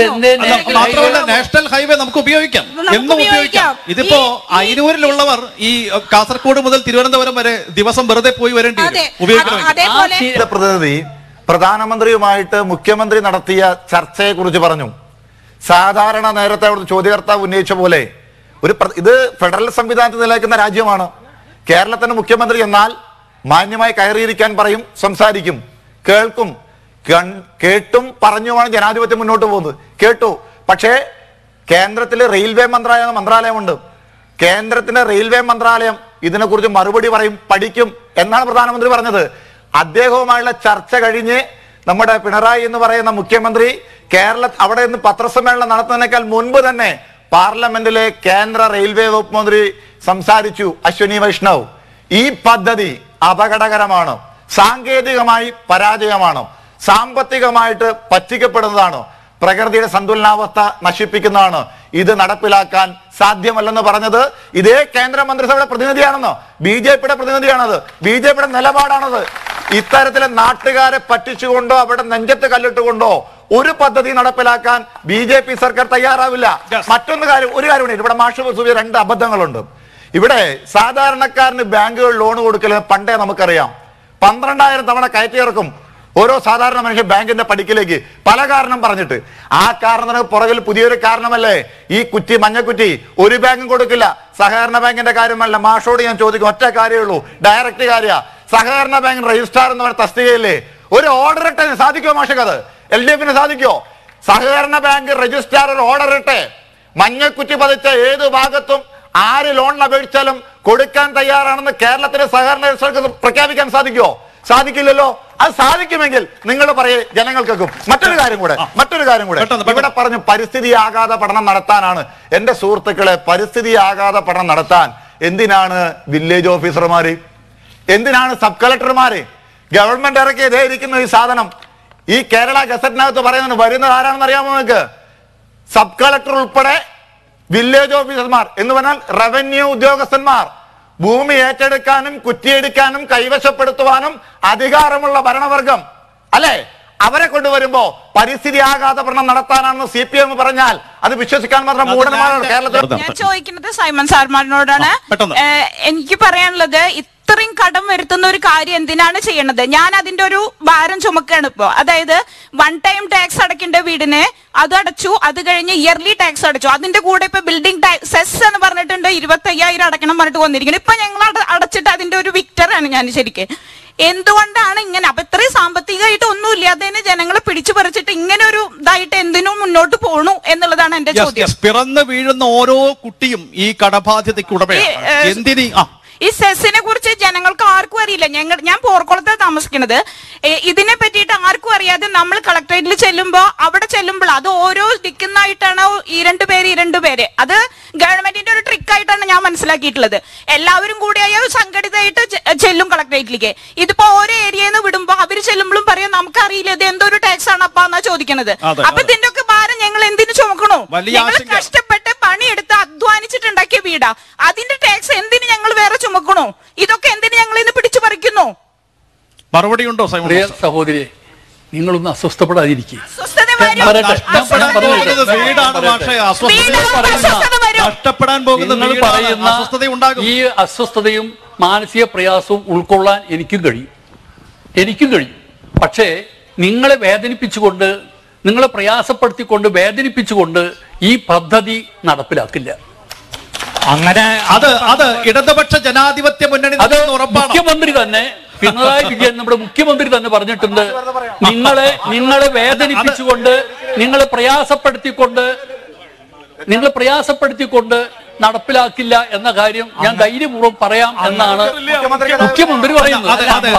നാഷണൽ ഹൈവേ നമുക്ക് ഉപയോഗിക്കാം എന്നും ഉപയോഗിക്കാം ഇതിപ്പോ അയിനൂരിലുള്ളവർ ഈ കാസർഗോഡ് മുതൽ തിരുവനന്തപുരം വരെ ദിവസം വെറുതെ പോയി വരേണ്ടി ഉപയോഗിക്കണം പ്രതിനിധി പ്രധാനമന്ത്രിയുമായിട്ട് മുഖ്യമന്ത്രി നടത്തിയ ചർച്ചയെ കുറിച്ച് പറഞ്ഞു സാധാരണ നേരത്തെ അവിടുത്തെ ചോദ്യകർത്താവ് ഉന്നയിച്ച പോലെ ഒരു ഇത് ഫെഡറൽ സംവിധാനത്തിൽ നിലനിൽക്കുന്ന രാജ്യമാണ് കേരളത്തിന്റെ മുഖ്യമന്ത്രി എന്നാൽ മാന്യമായി കയറിയിരിക്കാൻ പറയും സംസാരിക്കും കേൾക്കും കേട്ടും പറഞ്ഞുമാണ് ജനാധിപത്യം മുന്നോട്ട് പോകുന്നത് കേട്ടു പക്ഷേ കേന്ദ്രത്തിലെ റെയിൽവേ മന്ത്രാലയം മന്ത്രാലയമുണ്ട് കേന്ദ്രത്തിന്റെ റെയിൽവേ മന്ത്രാലയം ഇതിനെക്കുറിച്ച് മറുപടി പറയും പഠിക്കും എന്നാണ് പ്രധാനമന്ത്രി പറഞ്ഞത് അദ്ദേഹവുമായുള്ള ചർച്ച കഴിഞ്ഞ് നമ്മുടെ പിണറായി എന്ന് പറയുന്ന മുഖ്യമന്ത്രി കേരള അവിടെ നിന്ന് പത്രസമ്മേളനം നടത്തുന്നതിനേക്കാൾ മുൻപ് തന്നെ പാർലമെന്റിലെ കേന്ദ്ര റെയിൽവേ വകുപ്പ് മന്ത്രി സംസാരിച്ചു അശ്വിനി വൈഷ്ണവ് ഈ പദ്ധതി അപകടകരമാണ് സാങ്കേതികമായി പരാജയമാണ് സാമ്പത്തികമായിട്ട് പറ്റിക്കപ്പെടുന്നതാണോ പ്രകൃതിയുടെ സന്തുലനാവസ്ഥ നശിപ്പിക്കുന്നതാണ് ഇത് നടപ്പിലാക്കാൻ സാധ്യമല്ലെന്ന് പറഞ്ഞത് ഇതേ കേന്ദ്രമന്ത്രിസഭയുടെ പ്രതിനിധിയാണെന്നോ ബി ജെ പിയുടെ പ്രതിനിധിയാണത് ബി ജെ പിയുടെ നിലപാടാണത് ഇത്തരത്തിലെ നാട്ടുകാരെ പറ്റിച്ചുകൊണ്ടോ അവിടെ നെഞ്ചത്ത് കല്ലിട്ടുകൊണ്ടോ ഒരു പദ്ധതി നടപ്പിലാക്കാൻ ബി ജെ പി സർക്കാർ തയ്യാറാവില്ല മറ്റൊന്ന് കാര്യം ഒരു കാര്യം ഇവിടെ മാഷ് സൂചിച്ച രണ്ട് അബദ്ധങ്ങളുണ്ട് ഇവിടെ സാധാരണക്കാരന് ബാങ്കുകൾ ലോൺ കൊടുക്കൽ പണ്ടേ നമുക്കറിയാം പന്ത്രണ്ടായിരം തവണ കയറ്റിയിറക്കും ഓരോ സാധാരണ മനുഷ്യൻ ബാങ്കിന്റെ പടിക്കിലേക്ക് പല കാരണം പറഞ്ഞിട്ട് ആ കാരണത്തിന് പുറകിൽ പുതിയൊരു കാരണമല്ലേ ഈ കുറ്റി മഞ്ഞക്കുറ്റി ഒരു ബാങ്കും കൊടുക്കില്ല സഹകരണ ബാങ്കിന്റെ കാര്യമല്ല മാഷോട് ഞാൻ ചോദിക്കും ഒറ്റ കാര്യമേ ഉള്ളൂ ഡയറക്റ്റ് കാര്യ സഹകരണ ബാങ്കിന് രജിസ്ട്രാർ എന്ന് പറഞ്ഞ തസ്തികയില്ലേ ഒരു ഓർഡർ ഇട്ടേ സാധിക്കുമോ അത് എൽ ഡി എഫിന് സാധിക്കുമോ സഹകരണ ബാങ്ക് രജിസ്ട്രാർ ഒരു ഓർഡർ ഇട്ടേ മഞ്ഞക്കുറ്റി പതിച്ച ഏത് ഭാഗത്തും ആര് ലോണിന് അപേക്ഷിച്ചാലും കൊടുക്കാൻ തയ്യാറാണെന്ന് കേരളത്തിലെ സഹകരണ രജിസ്ട്രാർക്ക് പ്രഖ്യാപിക്കാൻ സാധിക്കുമോ സാധിക്കില്ലല്ലോ അത് സാധിക്കുമെങ്കിൽ നിങ്ങൾ പറയേ ജനങ്ങൾക്കും മറ്റൊരു കാര്യം കൂടെ മറ്റൊരു കാര്യം കൂടെ ഇവിടെ പറഞ്ഞു പരിസ്ഥിതി ആഘാത പഠനം നടത്താനാണ് എന്റെ സുഹൃത്തുക്കളെ പരിസ്ഥിതി ആഘാത പഠനം നടത്താൻ എന്തിനാണ് വില്ലേജ് ഓഫീസർമാര് എന്തിനാണ് സബ് കളക്ടർമാരെ ഗവൺമെന്റ് ഇറക്കി ഇതേ ഇരിക്കുന്ന ഈ സാധനം ഈ കേരള ഗസറ്റിനകത്ത് പറയുന്നത് വരുന്നത് ആരാണെന്ന് അറിയാമോ നിങ്ങൾക്ക് സബ് കളക്ടർ ഉൾപ്പെടെ വില്ലേജ് ഓഫീസർമാർ എന്ന് പറഞ്ഞാൽ റവന്യൂ ഉദ്യോഗസ്ഥന്മാർ ഭൂമി ഏറ്റെടുക്കാനും കുറ്റിയെടുക്കാനും കൈവശപ്പെടുത്തുവാനും അധികാരമുള്ള ഭരണവർഗം അല്ലേ അവരെ കൊണ്ടുവരുമ്പോ പരിസ്ഥിതി ആഘാത ഭരണം നടത്താനാണെന്ന് സി പി എം പറഞ്ഞാൽ അത് വിശ്വസിക്കാൻ മാത്രം കേരളത്തിൽ ഞാൻ ചോദിക്കുന്നത് സൈമൺ സാർമാറിനോടാണ് എനിക്ക് പറയാനുള്ളത് ഇത്രയും കടം വരുത്തുന്ന ഒരു കാര്യം എന്തിനാണ് ചെയ്യണത് ഞാൻ അതിന്റെ ഒരു ഭാരം ചുമക്കുകയാണ് ഇപ്പോ അതായത് വൺ ടൈം ടാക്സ് അടയ്ക്കേണ്ട വീടിന് അത് അടച്ചു അത് കഴിഞ്ഞ് ഇയർലി ടാക്സ് അടച്ചു അതിന്റെ കൂടെ ഇപ്പൊ ബിൽഡിംഗ് ടാക്സ് സെസ് എന്ന് പറഞ്ഞിട്ടുണ്ട് ഇരുപത്തി അയ്യായിരം അടക്കണം പറഞ്ഞിട്ട് വന്നിരിക്കുന്നു ഇപ്പൊ ഞങ്ങൾ അടച്ചിട്ട് അതിന്റെ ഒരു വിക്ടറാണ് ഞാൻ ശരിക്കും എന്തുകൊണ്ടാണ് ഇങ്ങനെ അപ്പൊ ഇത്രയും സാമ്പത്തികമായിട്ട് ഒന്നും ഇല്ലാതെ ജനങ്ങളെ പിടിച്ചു പറിച്ചിട്ട് ഇങ്ങനെ ഒരു ഇതായിട്ട് എന്തിനും മുന്നോട്ട് പോണു എന്നുള്ളതാണ് എന്റെ ചോദ്യം പിറന്നു വീഴുന്ന ഓരോ കുട്ടിയും ഈ കടബാധ്യതയ്ക്ക് ഉടമ എന്തിനീ ഈ സെസ്സിനെ കുറിച്ച് ജനങ്ങൾക്ക് ആർക്കും അറിയില്ല ഞങ്ങൾ ഞാൻ പോർക്കുളത്ത് താമസിക്കുന്നത് ഇതിനെ പറ്റിയിട്ട് ആർക്കും അറിയാതെ നമ്മൾ കളക്ടറേറ്റിൽ ചെല്ലുമ്പോൾ അവിടെ ചെല്ലുമ്പോൾ അത് ഓരോ ദിക്കുന്നായിട്ടാണ് ഈ രണ്ടു പേര് ഈ രണ്ടു പേര് അത് ഗവൺമെന്റിന്റെ ഒരു ട്രിക്കായിട്ടാണ് ഞാൻ മനസ്സിലാക്കിയിട്ടുള്ളത് എല്ലാവരും കൂടിയായ സംഘടിതമായിട്ട് ചെല്ലും കളക്ടറേറ്റിലേക്ക് ഇതിപ്പോ ഓരോ ഏരിയയിൽ നിന്ന് വിടുമ്പോ അവർ ചെല്ലുമ്പോഴും പറയും നമുക്കറിയില്ല ഇത് എന്തോ ഒരു ടാക്സ് ആണ് അപ്പാന്നാ ചോദിക്കുന്നത് അപ്പൊ ഇതിന്റെ ഒക്കെ വലിയ കഷ്ടപ്പെട്ട് പണിയെടുത്ത് അധ്വാനിച്ചിട്ടുണ്ടാക്കിയ വീടാ അതിന്റെ ടാക്സ് എന്തിനു ഞങ്ങൾ വേറെ ചുമക്കണോ ഇതൊക്കെ എന്തിനു ഞങ്ങൾ ഇന്ന് പിടിച്ചു പറിക്കുന്നു മറുപടി ഉണ്ടോ സഹോദരി നിങ്ങളൊന്ന് അസ്വസ്ഥപ്പെടാതിരിക്കും പോകുന്ന ഈ അസ്വസ്ഥതയും മാനസിക പ്രയാസവും ഉൾക്കൊള്ളാൻ എനിക്കും കഴിയും എനിക്കും കഴിയും പക്ഷേ നിങ്ങളെ വേദനിപ്പിച്ചുകൊണ്ട് നിങ്ങളെ പ്രയാസപ്പെടുത്തിക്കൊണ്ട് വേദനിപ്പിച്ചുകൊണ്ട് ഈ പദ്ധതി നടപ്പിലാക്കില്ല അങ്ങനെ അത് അത് ഇടതുപക്ഷ ജനാധിപത്യ മുന്നണി അത് മുഖ്യമന്ത്രി തന്നെ പിണറായി വിജയൻ നമ്മുടെ മുഖ്യമന്ത്രി തന്നെ പറഞ്ഞിട്ടുണ്ട് നിങ്ങളെ നിങ്ങളെ വേദനിപ്പിച്ചുകൊണ്ട് നിങ്ങളെ പ്രയാസപ്പെടുത്തിക്കൊണ്ട് നിങ്ങളെ പ്രയാസപ്പെടുത്തിക്കൊണ്ട് നടപ്പിലാക്കില്ല എന്ന കാര്യം ഞാൻ ധൈര്യപൂർവ്വം പറയാം എന്നാണ് മുഖ്യമന്ത്രി പറയുന്നത്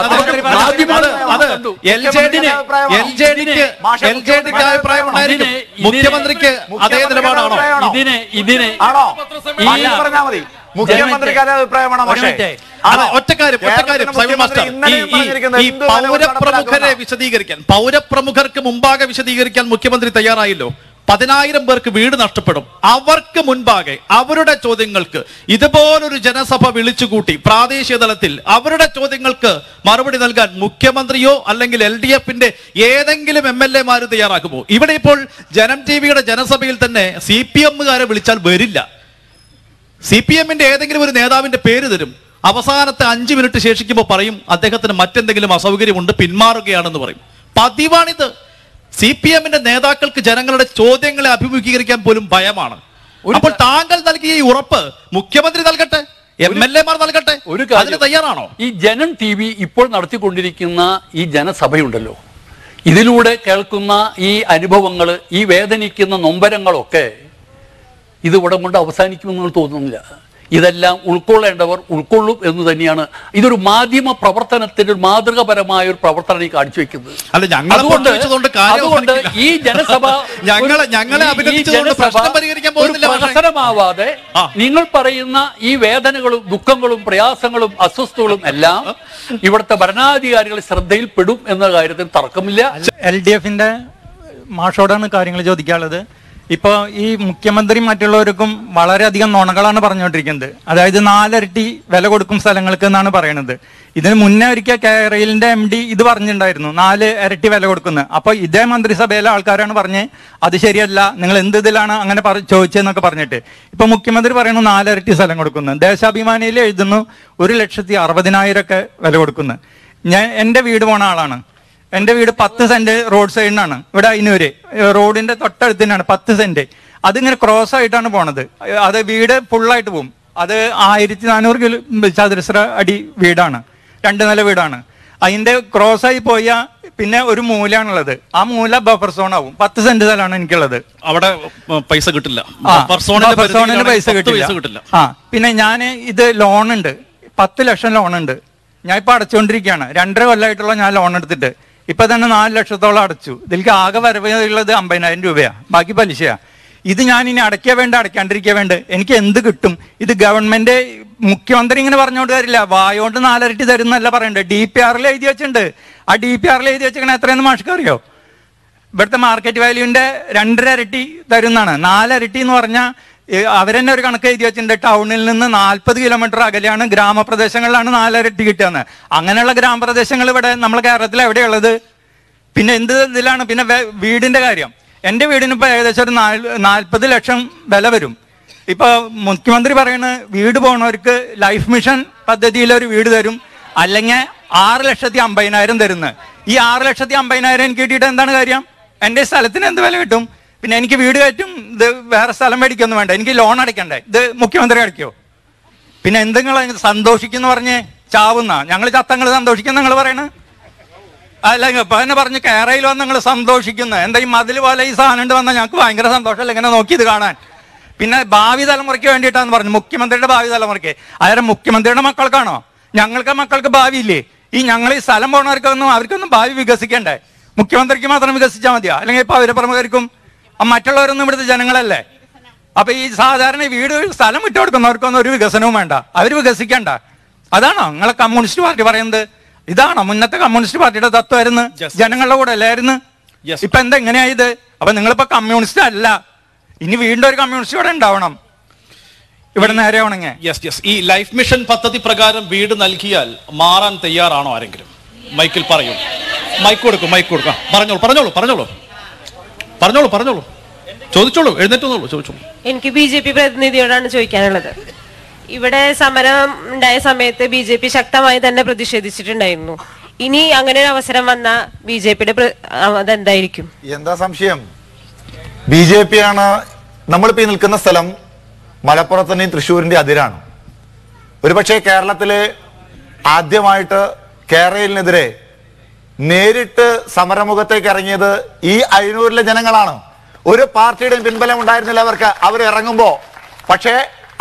മുഖ്യമന്ത്രിക്ക് അതേ നിലപാടാണോ ഇതിനെ ഇതിനെ മുഖ്യമന്ത്രിക്കാരുടെ ഈ പൗരപ്രമുഖരെ വിശദീകരിക്കാൻ പൗരപ്രമുഖർക്ക് മുമ്പാകെ വിശദീകരിക്കാൻ മുഖ്യമന്ത്രി തയ്യാറായില്ലോ പതിനായിരം പേർക്ക് വീട് നഷ്ടപ്പെടും അവർക്ക് മുൻപാകെ അവരുടെ ചോദ്യങ്ങൾക്ക് ഇതുപോലൊരു ജനസഭ വിളിച്ചുകൂട്ടി പ്രാദേശിക തലത്തിൽ അവരുടെ ചോദ്യങ്ങൾക്ക് മറുപടി നൽകാൻ മുഖ്യമന്ത്രിയോ അല്ലെങ്കിൽ എൽ ഡി എഫിന്റെ ഏതെങ്കിലും എം എൽ എമാര് തയ്യാറാക്കുമോ ഇവിടെ ഇപ്പോൾ ജനം ടി വിയുടെ ജനസഭയിൽ തന്നെ സി പി എമ്മുകാരെ വിളിച്ചാൽ വരില്ല സി പി എമ്മിന്റെ ഏതെങ്കിലും ഒരു നേതാവിന്റെ പേര് തരും അവസാനത്തെ അഞ്ച് മിനിറ്റ് ശേഷിക്കുമ്പോൾ പറയും അദ്ദേഹത്തിന് മറ്റെന്തെങ്കിലും അസൗകര്യമുണ്ട് പിന്മാറുകയാണെന്ന് പറയും പതിവാണിത് സി പി എമ്മിന്റെ നേതാക്കൾക്ക് ജനങ്ങളുടെ ചോദ്യങ്ങളെ അഭിമുഖീകരിക്കാൻ പോലും ഭയമാണ് അപ്പോൾ താങ്കൾ നൽകിയ ഈ ഉറപ്പ് മുഖ്യമന്ത്രി നൽകട്ടെ എം എൽ മാർ നൽകട്ടെ ഒരു കാര്യം തയ്യാറാണോ ഈ ജനം ടി വി ഇപ്പോൾ നടത്തിക്കൊണ്ടിരിക്കുന്ന ഈ ജനസഭയുണ്ടല്ലോ ഇതിലൂടെ കേൾക്കുന്ന ഈ അനുഭവങ്ങൾ ഈ വേദനിക്കുന്ന നൊമ്പരങ്ങളൊക്കെ ഇത് ഇവിടെ കൊണ്ട് അവസാനിക്കുമെന്ന് തോന്നുന്നില്ല ഇതെല്ലാം ഉൾക്കൊള്ളേണ്ടവർ ഉൾക്കൊള്ളും എന്ന് തന്നെയാണ് ഇതൊരു മാധ്യമ പ്രവർത്തനത്തിന്റെ ഒരു മാതൃകപരമായ ഒരു പ്രവർത്തനം ഈ കാണിച്ചു വെക്കുന്നത് അതുകൊണ്ട് അതുകൊണ്ട് ഈ ജനസഭ പ്രശ്നമാവാതെ നിങ്ങൾ പറയുന്ന ഈ വേദനകളും ദുഃഖങ്ങളും പ്രയാസങ്ങളും അസ്വസ്ഥകളും എല്ലാം ഇവിടുത്തെ ഭരണാധികാരികൾ ശ്രദ്ധയിൽപ്പെടും എന്ന കാര്യത്തിൽ തർക്കമില്ല എൽ ഡി എഫിന്റെ മാഷോടാണ് കാര്യങ്ങൾ ചോദിക്കാനുള്ളത് ഇപ്പോൾ ഈ മുഖ്യമന്ത്രി മറ്റുള്ളവർക്കും വളരെയധികം നുണകളാണ് പറഞ്ഞുകൊണ്ടിരിക്കുന്നത് അതായത് നാലരട്ടി വില കൊടുക്കും സ്ഥലങ്ങൾക്ക് എന്നാണ് പറയുന്നത് ഇതിന് മുന്നേ ഒരിക്കൽ കേരളിന്റെ എം ഡി ഇത് പറഞ്ഞിട്ടുണ്ടായിരുന്നു നാല് ഇരട്ടി വില കൊടുക്കുന്നത് അപ്പോൾ ഇതേ മന്ത്രിസഭയിലെ ആൾക്കാരാണ് പറഞ്ഞത് അത് ശരിയല്ല നിങ്ങൾ എന്ത് ഇതിലാണ് അങ്ങനെ ചോദിച്ചതെന്നൊക്കെ പറഞ്ഞിട്ട് ഇപ്പൊ മുഖ്യമന്ത്രി പറയുന്നു നാലരട്ടി സ്ഥലം കൊടുക്കുന്നു ദേശാഭിമാനിയിൽ എഴുതുന്നു ഒരു ലക്ഷത്തി അറുപതിനായിരം ഒക്കെ വില കൊടുക്കുന്നു ഞാൻ എൻ്റെ വീട് പോണ ആളാണ് എന്റെ വീട് പത്ത് സെന്റ് റോഡ് സൈഡിനാണ് ഇവിടെ അയിനൂര് റോഡിന്റെ തന്നെയാണ് പത്ത് സെന്റ് അതിങ്ങനെ ക്രോസ് ആയിട്ടാണ് പോണത് അത് വീട് ഫുള്ളായിട്ട് പോകും അത് ആയിരത്തി നാനൂറ് കിലോ ചതുരശ്ര അടി വീടാണ് രണ്ട് നില വീടാണ് ക്രോസ് ആയി പോയ പിന്നെ ഒരു മൂലാണുള്ളത് ആ മൂല ബഫർ സോൺ ആവും പത്ത് സെന്റ് സ്ഥലമാണ് എനിക്കുള്ളത് അവിടെ പൈസ കിട്ടില്ല ബഫർ സോണിന് പൈസ കിട്ടില്ല ആ പിന്നെ ഞാൻ ഇത് ലോൺ ഉണ്ട് പത്ത് ലക്ഷം ലോൺ ഉണ്ട് ഞാൻ ഇപ്പൊ അടച്ചുകൊണ്ടിരിക്കുകയാണ് രണ്ടര കൊല്ലമായിട്ടുള്ള ഞാൻ ലോൺ എടുത്തിട്ട് ഇപ്പൊ തന്നെ നാല് ലക്ഷത്തോളം അടച്ചു ഇതിലേക്ക് ആകെ വരവുള്ളത് അമ്പതിനായിരം രൂപയാണ് ബാക്കി പലിശയാണ് ഇത് ഞാൻ ഇനി അടയ്ക്കാൻ വേണ്ട അടയ്ക്കാണ്ടിരിക്കാൻ വേണ്ട എനിക്ക് എന്ത് കിട്ടും ഇത് ഗവൺമെന്റ് മുഖ്യമന്ത്രി ഇങ്ങനെ പറഞ്ഞുകൊണ്ട് തരില്ല വായോണ്ട് നാലരട്ടി തരും എന്നല്ല പറയണ്ടേ ഡി പി ആറിൽ എഴുതി വെച്ചിട്ടുണ്ട് ആ ഡി പി ആറിൽ എഴുതി വെച്ചിങ്ങനെ എത്രയെന്ന് മാഷ്ക്ക് അറിയോ ഇവിടുത്തെ മാർക്കറ്റ് വാല്യൂവിന്റെ രണ്ടര ഇരട്ടി തരുന്നതാണ് നാലരട്ടി എന്ന് പറഞ്ഞാൽ അവരെന്നെ ഒരു കണക്ക് എഴുതി വെച്ചിട്ടുണ്ട് ടൗണിൽ നിന്ന് നാൽപ്പത് കിലോമീറ്റർ അകലെയാണ് ഗ്രാമപ്രദേശങ്ങളിലാണ് നാലരട്ടി കിട്ടുന്നത് അങ്ങനെയുള്ള ഗ്രാമപ്രദേശങ്ങൾ ഇവിടെ നമ്മൾ കേരളത്തിൽ എവിടെയുള്ളത് പിന്നെ എന്ത് ഇതിലാണ് പിന്നെ വീടിന്റെ കാര്യം എൻ്റെ വീടിന് ഇപ്പൊ ഏകദേശം ഒരു നാല് നാൽപ്പത് ലക്ഷം വില വരും ഇപ്പൊ മുഖ്യമന്ത്രി പറയുന്നത് വീട് പോണവർക്ക് ലൈഫ് മിഷൻ പദ്ധതിയിൽ ഒരു വീട് തരും അല്ലെങ്കിൽ ആറ് ലക്ഷത്തി അമ്പതിനായിരം തരുന്നത് ഈ ആറ് ലക്ഷത്തി അമ്പതിനായിരം കിട്ടിയിട്ട് എന്താണ് കാര്യം എൻ്റെ സ്ഥലത്തിന് എന്ത് വില കിട്ടും പിന്നെ എനിക്ക് വീട് കയറ്റും ഇത് വേറെ സ്ഥലം മേടിക്കൊന്നും വേണ്ട എനിക്ക് ലോൺ അടയ്ക്കണ്ടേ ഇത് മുഖ്യമന്ത്രി അടയ്ക്കോ പിന്നെ എന്തെങ്കിലും സന്തോഷിക്കുന്നു പറഞ്ഞ് ചാവുന്ന ഞങ്ങൾ ചത്തങ്ങൾ സന്തോഷിക്കുന്ന നിങ്ങൾ പറയണ അല്ല ഇപ്പൊ തന്നെ പറഞ്ഞ് കേരയിൽ വന്ന് നിങ്ങൾ സന്തോഷിക്കുന്നു എന്താ ഈ മതിൽ പോലെ ഈ സാധനം ഉണ്ട് വന്നാൽ ഞങ്ങൾക്ക് ഭയങ്കര സന്തോഷമല്ല ഇങ്ങനെ നോക്കി ഇത് കാണാൻ പിന്നെ ഭാവി തലമുറയ്ക്ക് വേണ്ടിയിട്ടാന്ന് പറഞ്ഞു മുഖ്യമന്ത്രിയുടെ ഭാവി തലമുറയ്ക്ക് അതായത് മുഖ്യമന്ത്രിയുടെ മക്കൾക്കാണോ ഞങ്ങൾക്ക് മക്കൾക്ക് ഇല്ലേ ഈ ഞങ്ങൾ ഈ സ്ഥലം പോണവർക്കൊന്നും അവർക്കൊന്നും ഭാവി വികസിക്കണ്ടേ മുഖ്യമന്ത്രിക്ക് മാത്രം വികസിച്ചാൽ മതിയോ അല്ലെങ്കിൽ ഇപ്പൊ അവരെ പ്രമുഖർക്കും മറ്റുള്ളവരൊന്നും ഇവിടുത്തെ ജനങ്ങളല്ലേ അപ്പൊ ഈ സാധാരണ വീട് സ്ഥലം വിട്ടു കൊടുക്കുന്നവർക്കൊന്നും ഒരു വികസനവും വേണ്ട അവർ വികസിക്കണ്ട അതാണോ നിങ്ങളെ കമ്മ്യൂണിസ്റ്റ് പാർട്ടി പറയുന്നത് ഇതാണോ മുന്നത്തെ കമ്മ്യൂണിസ്റ്റ് പാർട്ടിയുടെ തത്വമായിരുന്നു ജനങ്ങളുടെ കൂടെ അല്ലായിരുന്നു ഇപ്പൊ എന്താ എങ്ങനെയായത് അപ്പൊ നിങ്ങളിപ്പോ കമ്മ്യൂണിസ്റ്റ് അല്ല ഇനി വീണ്ടും ഒരു കമ്മ്യൂണിസ്റ്റ് ഇവിടെ ഉണ്ടാവണം ഇവിടെ നേരെ ഉണങ്ങേ യെസ് യെസ് ഈ ലൈഫ് മിഷൻ പദ്ധതി പ്രകാരം വീട് നൽകിയാൽ മാറാൻ തയ്യാറാണോ ആരെങ്കിലും മൈക്കിൽ പറയൂ മൈക്ക് കൊടുക്കും മൈക്ക് കൊടുക്കാം പറഞ്ഞോളൂ പറഞ്ഞോളൂ പറഞ്ഞോളൂ പറഞ്ഞോളൂ പറഞ്ഞോളൂ ചോദിച്ചോളൂ എഴുന്നേറ്റോളൂ ചോദിച്ചോളൂ എനിക്ക് ബി ജെ പി പ്രതിനിധിയോടാണ് ചോദിക്കാനുള്ളത് ഇവിടെ സമരം ഉണ്ടായ സമയത്ത് ബി ജെ പി ശക്തമായി തന്നെ പ്രതിഷേധിച്ചിട്ടുണ്ടായിരുന്നു ഇനി അങ്ങനെ ഒരു അവസരം വന്ന ബി ജെ പിയുടെ അതെന്തായിരിക്കും എന്താ സംശയം ബി ജെ പി ആണ് നമ്മളിപ്പോ ഈ നിൽക്കുന്ന സ്ഥലം മലപ്പുറത്തിന്റെയും തൃശ്ശൂരിന്റെ അതിരാണ് ഒരുപക്ഷെ കേരളത്തിലെ ആദ്യമായിട്ട് കേരളത്തിനെതിരെ നേരിട്ട് സമരമുഖത്തേക്ക് ഇറങ്ങിയത് ഈ അഴിനൂരിലെ ജനങ്ങളാണ് ഒരു പാർട്ടിയുടെയും പിൻബലം ഉണ്ടായിരുന്നില്ല അവർക്ക് അവർ ഇറങ്ങുമ്പോൾ പക്ഷേ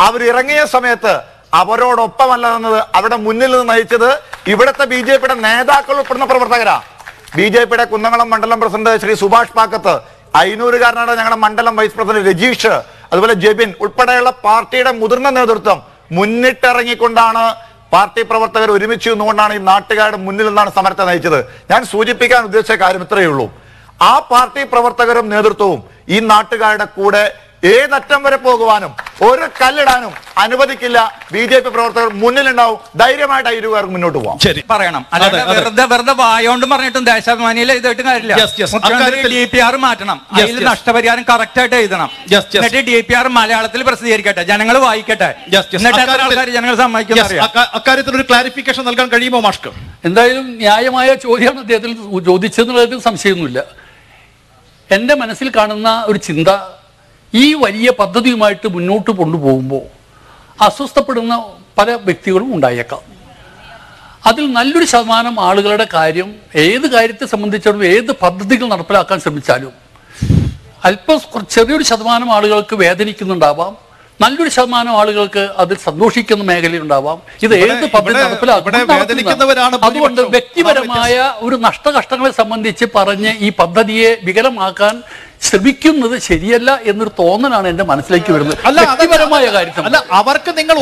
അവരിറങ്ങിയ സമയത്ത് അവരോടൊപ്പമല്ല നിന്നത് അവിടെ മുന്നിൽ നിന്ന് നയിച്ചത് ഇവിടുത്തെ ബി ജെ പിയുടെ നേതാക്കൾ ഉൾപ്പെടുന്ന പ്രവർത്തകരാ ബി ജെ പിയുടെ കുന്നംകുളം മണ്ഡലം പ്രസിഡന്റ് ശ്രീ സുഭാഷ് പാക്കത്ത് അയ്യൂരുകാരനാണ് ഞങ്ങളുടെ മണ്ഡലം വൈസ് പ്രസിഡന്റ് രജീഷ് അതുപോലെ ജെബിൻ ഉൾപ്പെടെയുള്ള പാർട്ടിയുടെ മുതിർന്ന നേതൃത്വം മുന്നിട്ടിറങ്ങിക്കൊണ്ടാണ് പാർട്ടി പ്രവർത്തകർ ഒരുമിച്ച് നിന്നുകൊണ്ടാണ് ഈ നാട്ടുകാരുടെ മുന്നിൽ നിന്നാണ് സമരത്തെ നയിച്ചത് ഞാൻ സൂചിപ്പിക്കാൻ ഉദ്ദേശിച്ച കാര്യം ഇത്രയേ ഉള്ളൂ ആ പാർട്ടി പ്രവർത്തകരും നേതൃത്വവും ഈ നാട്ടുകാരുടെ കൂടെ ഏതറ്റം വരെ പോകുവാനും ഒരു കല്ലിടാനും അനുവദിക്കില്ല ബി ജെ പി പ്രവർത്തകർ മുന്നിലുണ്ടാവും ധൈര്യമായിട്ട് അയ്യൂരുകാർക്ക് മുന്നോട്ട് പോകാം ശരി പറയണം വെറുതെ വെറുതെ വായോണ്ട് പറഞ്ഞിട്ടും ദേശാഭിമാനിയിൽ എഴുതിയിട്ട് കാര്യമില്ല ഡി പി ആർ മാറ്റണം അതിൽ നഷ്ടപരിഹാരം കറക്റ്റ് ആയിട്ട് എഴുതണം എന്നിട്ട് ഡി പി ആർ മലയാളത്തിൽ പ്രസിദ്ധീകരിക്കട്ടെ ജനങ്ങൾ വായിക്കട്ടെ എന്നിട്ട് ജനങ്ങൾ അക്കാര്യത്തിൽ ഒരു ക്ലാരിഫിക്കേഷൻ നൽകാൻ കഴിയുമോ മാഷ്ക്ക് എന്തായാലും ന്യായമായ ചോദ്യമാണ് അദ്ദേഹത്തിൽ ചോദിച്ചതെന്നുള്ളതിൽ സംശയമൊന്നുമില്ല എന്റെ മനസ്സിൽ കാണുന്ന ഒരു ചിന്ത ഈ വലിയ പദ്ധതിയുമായിട്ട് മുന്നോട്ട് കൊണ്ടുപോകുമ്പോൾ അസ്വസ്ഥപ്പെടുന്ന പല വ്യക്തികളും ഉണ്ടായേക്കാം അതിൽ നല്ലൊരു ശതമാനം ആളുകളുടെ കാര്യം ഏത് കാര്യത്തെ സംബന്ധിച്ചിടത്തും ഏത് പദ്ധതികൾ നടപ്പിലാക്കാൻ ശ്രമിച്ചാലും അല്പം ചെറിയൊരു ശതമാനം ആളുകൾക്ക് വേദനിക്കുന്നുണ്ടാവാം നല്ലൊരു ശതമാനം ആളുകൾക്ക് അതിൽ സന്തോഷിക്കുന്ന മേഖലയുണ്ടാവാം ഇത് ഏത് പദ്ധതി നടപ്പിലാക്കുന്നവരാണ് അതുകൊണ്ട് വ്യക്തിപരമായ ഒരു നഷ്ടകഷ്ടങ്ങളെ സംബന്ധിച്ച് പറഞ്ഞ് ഈ പദ്ധതിയെ വികലമാക്കാൻ ശ്രമിക്കുന്നത് ശരിയല്ല എന്നൊരു തോന്നലാണ് എന്റെ മനസ്സിലേക്ക് വരുന്നത് വ്യക്തിപരമായ കാര്യത്തിൽ അല്ല അവർക്ക് നിങ്ങൾ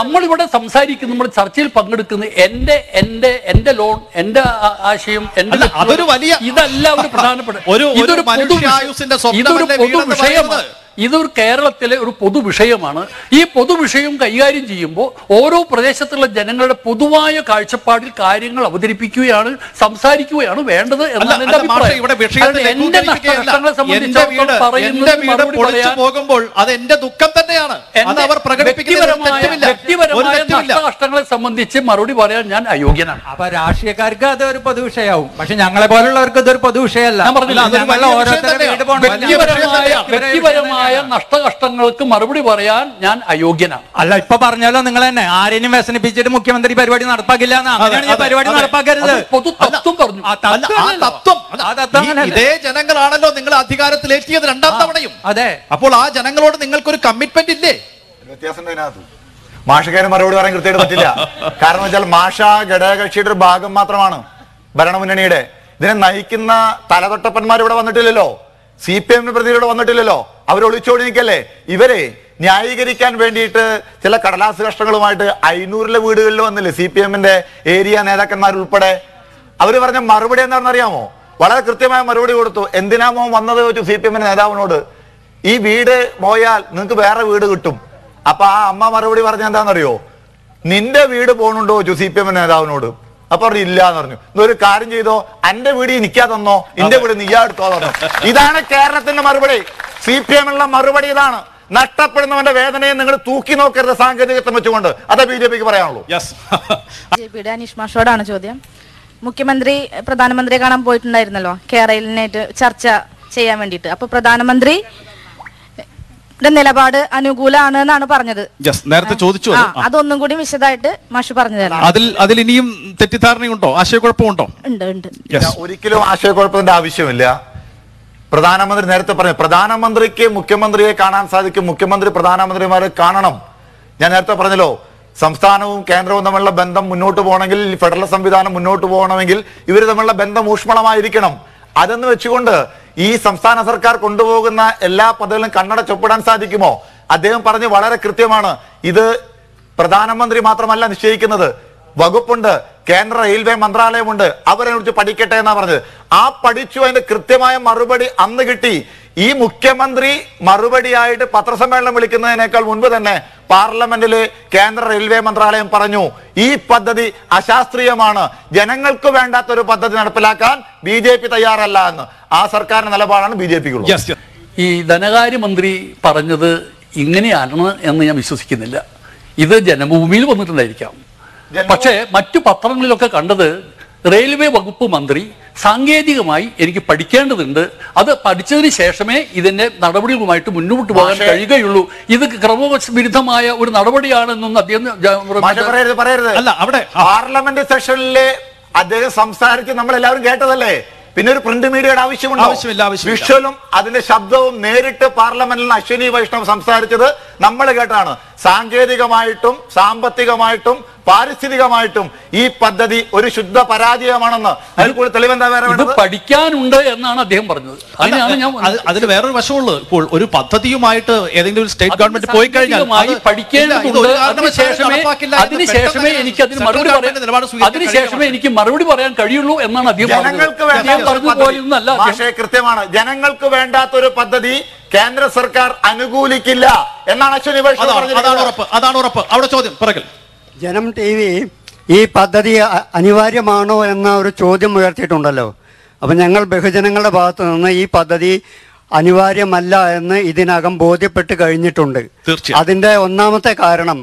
നമ്മളിവിടെ സംസാരിക്കുന്ന നമ്മൾ ചർച്ചയിൽ പങ്കെടുക്കുന്ന എന്റെ എന്റെ എന്റെ ലോൺ എന്റെ ആശയം എന്റെ അതൊരു വലിയ ഇതല്ല ഒരു പ്രധാനപ്പെട്ട ഒരു ഇതൊരു പൊതു വിഷയമാണ് ഇതൊരു കേരളത്തിലെ ഒരു പൊതുവിഷയമാണ് ഈ പൊതുവിഷയം കൈകാര്യം ചെയ്യുമ്പോൾ ഓരോ പ്രദേശത്തുള്ള ജനങ്ങളുടെ പൊതുവായ കാഴ്ചപ്പാടിൽ കാര്യങ്ങൾ അവതരിപ്പിക്കുകയാണ് സംസാരിക്കുകയാണ് വേണ്ടത് പോകുമ്പോൾ അത് ദുഃഖം തന്നെയാണ് സംബന്ധിച്ച് മറുപടി പറയാൻ ഞാൻ അയോഗ്യനാണ് അപ്പൊ രാഷ്ട്രീയക്കാർക്ക് അത് ഒരു പൊതുവിഷയാവും പക്ഷെ ഞങ്ങളെ പോലുള്ളവർക്ക് ഇതൊരു പൊതുവിഷയല്ല വ്യക്തിപരമായ വ്യക്തിപരമായ ഉണ്ടായ നഷ്ടകഷ്ടങ്ങൾക്ക് മറുപടി പറയാൻ ഞാൻ അയോഗ്യനാണ് അല്ല ഇപ്പൊ പറഞ്ഞല്ലോ നിങ്ങൾ തന്നെ ആരെയും വ്യസനിപ്പിച്ചിട്ട് മുഖ്യമന്ത്രി പരിപാടി നടപ്പാക്കില്ല പരിപാടി നടപ്പാക്കരുത് പൊതു തത്വം പറഞ്ഞു ഇതേ ജനങ്ങളാണല്ലോ നിങ്ങൾ ഏറ്റിയത് രണ്ടാം തവണയും അതെ അപ്പോൾ ആ ജനങ്ങളോട് നിങ്ങൾക്കൊരു കമ്മിറ്റ്മെന്റ് ഇല്ലേ വ്യത്യാസം മാഷക്കാരൻ മറുപടി പറയാൻ കൃത്യമായിട്ട് പറ്റില്ല കാരണം വെച്ചാൽ മാഷ ഘടകകക്ഷിയുടെ ഒരു ഭാഗം മാത്രമാണ് ഭരണമുന്നണിയുടെ ഇതിനെ നയിക്കുന്ന തലതൊട്ടപ്പന്മാർ ഇവിടെ വന്നിട്ടില്ലല്ലോ സി പി എമ്മിന് പ്രതികളോട് വന്നിട്ടില്ലല്ലോ അവർ ഒളിച്ചോടി നിൽക്കല്ലേ ഇവരെ ന്യായീകരിക്കാൻ വേണ്ടിയിട്ട് ചില കടലാസ് കഷ്ടങ്ങളുമായിട്ട് അയ്യൂറിലെ വീടുകളിൽ വന്നില്ലേ സി പി എമ്മിന്റെ ഏരിയ നേതാക്കന്മാരുൾപ്പെടെ അവർ പറഞ്ഞ മറുപടി എന്താണെന്നറിയാമോ വളരെ കൃത്യമായ മറുപടി കൊടുത്തു എന്തിനാ മോൻ വന്നത് ചോദിച്ചു സി പി എമ്മിന്റെ നേതാവിനോട് ഈ വീട് പോയാൽ നിങ്ങൾക്ക് വേറെ വീട് കിട്ടും അപ്പൊ ആ അമ്മ മറുപടി പറഞ്ഞ എന്താണെന്നറിയോ നിന്റെ വീട് പോകണുണ്ടോ ചോദിച്ചു സി പി എമ്മിന്റെ നേതാവിനോട് അപ്പൊ പറഞ്ഞു ഇല്ല എന്ന് പറഞ്ഞു ഒരു കാര്യം ചെയ്തോ എന്റെ വീട് നിക്കാ തന്നോ എന്റെ വീട് നീയാ എടുത്തോ തന്നോ ഇതാണ് കേരളത്തിന്റെ മറുപടി സി പി എമ്മിനുള്ള മറുപടി ഇതാണ് നഷ്ടപ്പെടുന്നവന്റെ വേദനയെ നിങ്ങൾ തൂക്കി നോക്കരുത് സാങ്കേതികത്വം വെച്ചുകൊണ്ട് അതെ ബി ജെ പിക്ക് പറയാനുള്ളൂ ബിജെപിയുടെ ചോദ്യം മുഖ്യമന്ത്രി പ്രധാനമന്ത്രിയെ കാണാൻ പോയിട്ടുണ്ടായിരുന്നല്ലോ കേരളിനായിട്ട് ചർച്ച ചെയ്യാൻ വേണ്ടിയിട്ട് അപ്പൊ പ്രധാനമന്ത്രി നിലപാട് അനുകൂലമാണ് എന്നാണ് പറഞ്ഞത് നേരത്തെ ചോദിച്ചു അതൊന്നും കൂടി വിശദമായിട്ട് മാഷു പറഞ്ഞു തരാം അതിൽ അതിൽ ഇനിയും തെറ്റിദ്ധാരണയുണ്ടോ ആശയക്കുഴപ്പമുണ്ടോ ഉണ്ട് ഉണ്ട് ഒരിക്കലും ആശയക്കുഴപ്പത്തിന്റെ ആവശ്യമില്ല പ്രധാനമന്ത്രി നേരത്തെ പറഞ്ഞു പ്രധാനമന്ത്രിക്ക് മുഖ്യമന്ത്രിയെ കാണാൻ സാധിക്കും മുഖ്യമന്ത്രി പ്രധാനമന്ത്രിമാരെ കാണണം ഞാൻ നേരത്തെ പറഞ്ഞല്ലോ സംസ്ഥാനവും കേന്ദ്രവും തമ്മിലുള്ള ബന്ധം മുന്നോട്ട് പോകണമെങ്കിൽ ഫെഡറൽ സംവിധാനം മുന്നോട്ട് പോകണമെങ്കിൽ ഇവർ തമ്മിലുള്ള ബന്ധം ഊഷ്മളമായിരിക്കണം അതെന്ന് വെച്ചുകൊണ്ട് ഈ സംസ്ഥാന സർക്കാർ കൊണ്ടുപോകുന്ന എല്ലാ പദ്ധതികളും കണ്ണട ചൊപ്പിടാൻ സാധിക്കുമോ അദ്ദേഹം പറഞ്ഞ് വളരെ കൃത്യമാണ് ഇത് പ്രധാനമന്ത്രി മാത്രമല്ല നിശ്ചയിക്കുന്നത് വകുപ്പുണ്ട് കേന്ദ്ര റെയിൽവേ മന്ത്രാലയമുണ്ട് അവരെ കുറിച്ച് പഠിക്കട്ടെ എന്നാ പറഞ്ഞത് ആ പഠിച്ചു അതിന്റെ കൃത്യമായ മറുപടി അന്ന് കിട്ടി ഈ മുഖ്യമന്ത്രി മറുപടിയായിട്ട് പത്രസമ്മേളനം വിളിക്കുന്നതിനേക്കാൾ മുൻപ് തന്നെ പാർലമെന്റില് കേന്ദ്ര റെയിൽവേ മന്ത്രാലയം പറഞ്ഞു ഈ പദ്ധതി അശാസ്ത്രീയമാണ് ജനങ്ങൾക്ക് വേണ്ടാത്ത ഒരു പദ്ധതി നടപ്പിലാക്കാൻ ബി ജെ പി തയ്യാറല്ല എന്ന് ആ സർക്കാരിന്റെ നിലപാടാണ് ബി ജെ പിക്കുള്ളത് ഈ ധനകാര്യമന്ത്രി പറഞ്ഞത് ഇങ്ങനെയാണ് എന്ന് ഞാൻ വിശ്വസിക്കുന്നില്ല ഇത് ജനഭൂമിയിൽ വന്നിട്ടുണ്ടായിരിക്കാം പക്ഷേ മറ്റു പത്രങ്ങളിലൊക്കെ കണ്ടത് റെയിൽവേ വകുപ്പ് മന്ത്രി സാങ്കേതികമായി എനിക്ക് പഠിക്കേണ്ടതുണ്ട് അത് പഠിച്ചതിന് ശേഷമേ ഇതിന്റെ നടപടികളുമായിട്ട് മുന്നോട്ട് പോകാൻ കഴിയുകയുള്ളൂ ഇത് ക്രമവിരുദ്ധമായ ഒരു നടപടിയാണെന്നൊന്നും അദ്ദേഹം അല്ല അവിടെ പാർലമെന്റ് സെഷനിലെ അദ്ദേഹം സംസാരിച്ച് നമ്മൾ എല്ലാവരും കേട്ടതല്ലേ പിന്നെ ഒരു പ്രിന്റ് മീഡിയയുടെ ആവശ്യമുണ്ട് ആവശ്യമില്ല വിഷ്വലും അതിന്റെ ശബ്ദവും നേരിട്ട് പാർലമെന്റിൽ അശ്വിനി വൈഷ്ണവ് സംസാരിച്ചത് നമ്മൾ കേട്ടാണ് സാങ്കേതികമായിട്ടും സാമ്പത്തികമായിട്ടും പാരിസ്ഥിതികമായിട്ടും ഈ പദ്ധതി ഒരു ശുദ്ധ പരാജയമാണെന്ന് അതിൽ കൂടി തെളിവെന്താ വേറെ പഠിക്കാനുണ്ട് എന്നാണ് അദ്ദേഹം പറഞ്ഞത് അതിൽ ഞാൻ വേറൊരു വശമുള്ളത് ഇപ്പോൾ ഒരു പദ്ധതിയുമായിട്ട് ഏതെങ്കിലും ഒരു സ്റ്റേറ്റ് ഗവൺമെന്റ് പോയി കഴിഞ്ഞാൽ അതിനുശേഷമേ എനിക്ക് മറുപടി പറയാൻ കഴിയുള്ളൂ എന്നാണ് അദ്ദേഹം കൃത്യമാണ് ജനങ്ങൾക്ക് വേണ്ടാത്ത ഒരു പദ്ധതി കേന്ദ്ര സർക്കാർ അനുകൂലിക്കില്ല എന്നാണ് അശ്വനി അതാണ് ഉറപ്പ് അതാണ് ഉറപ്പ് അവിടെ ചോദ്യം ജനം ടി വി ഈ പദ്ധതി അനിവാര്യമാണോ എന്ന ഒരു ചോദ്യം ഉയർത്തിയിട്ടുണ്ടല്ലോ അപ്പൊ ഞങ്ങൾ ബഹുജനങ്ങളുടെ ഭാഗത്ത് നിന്ന് ഈ പദ്ധതി അനിവാര്യമല്ല എന്ന് ഇതിനകം ബോധ്യപ്പെട്ട് കഴിഞ്ഞിട്ടുണ്ട് അതിന്റെ ഒന്നാമത്തെ കാരണം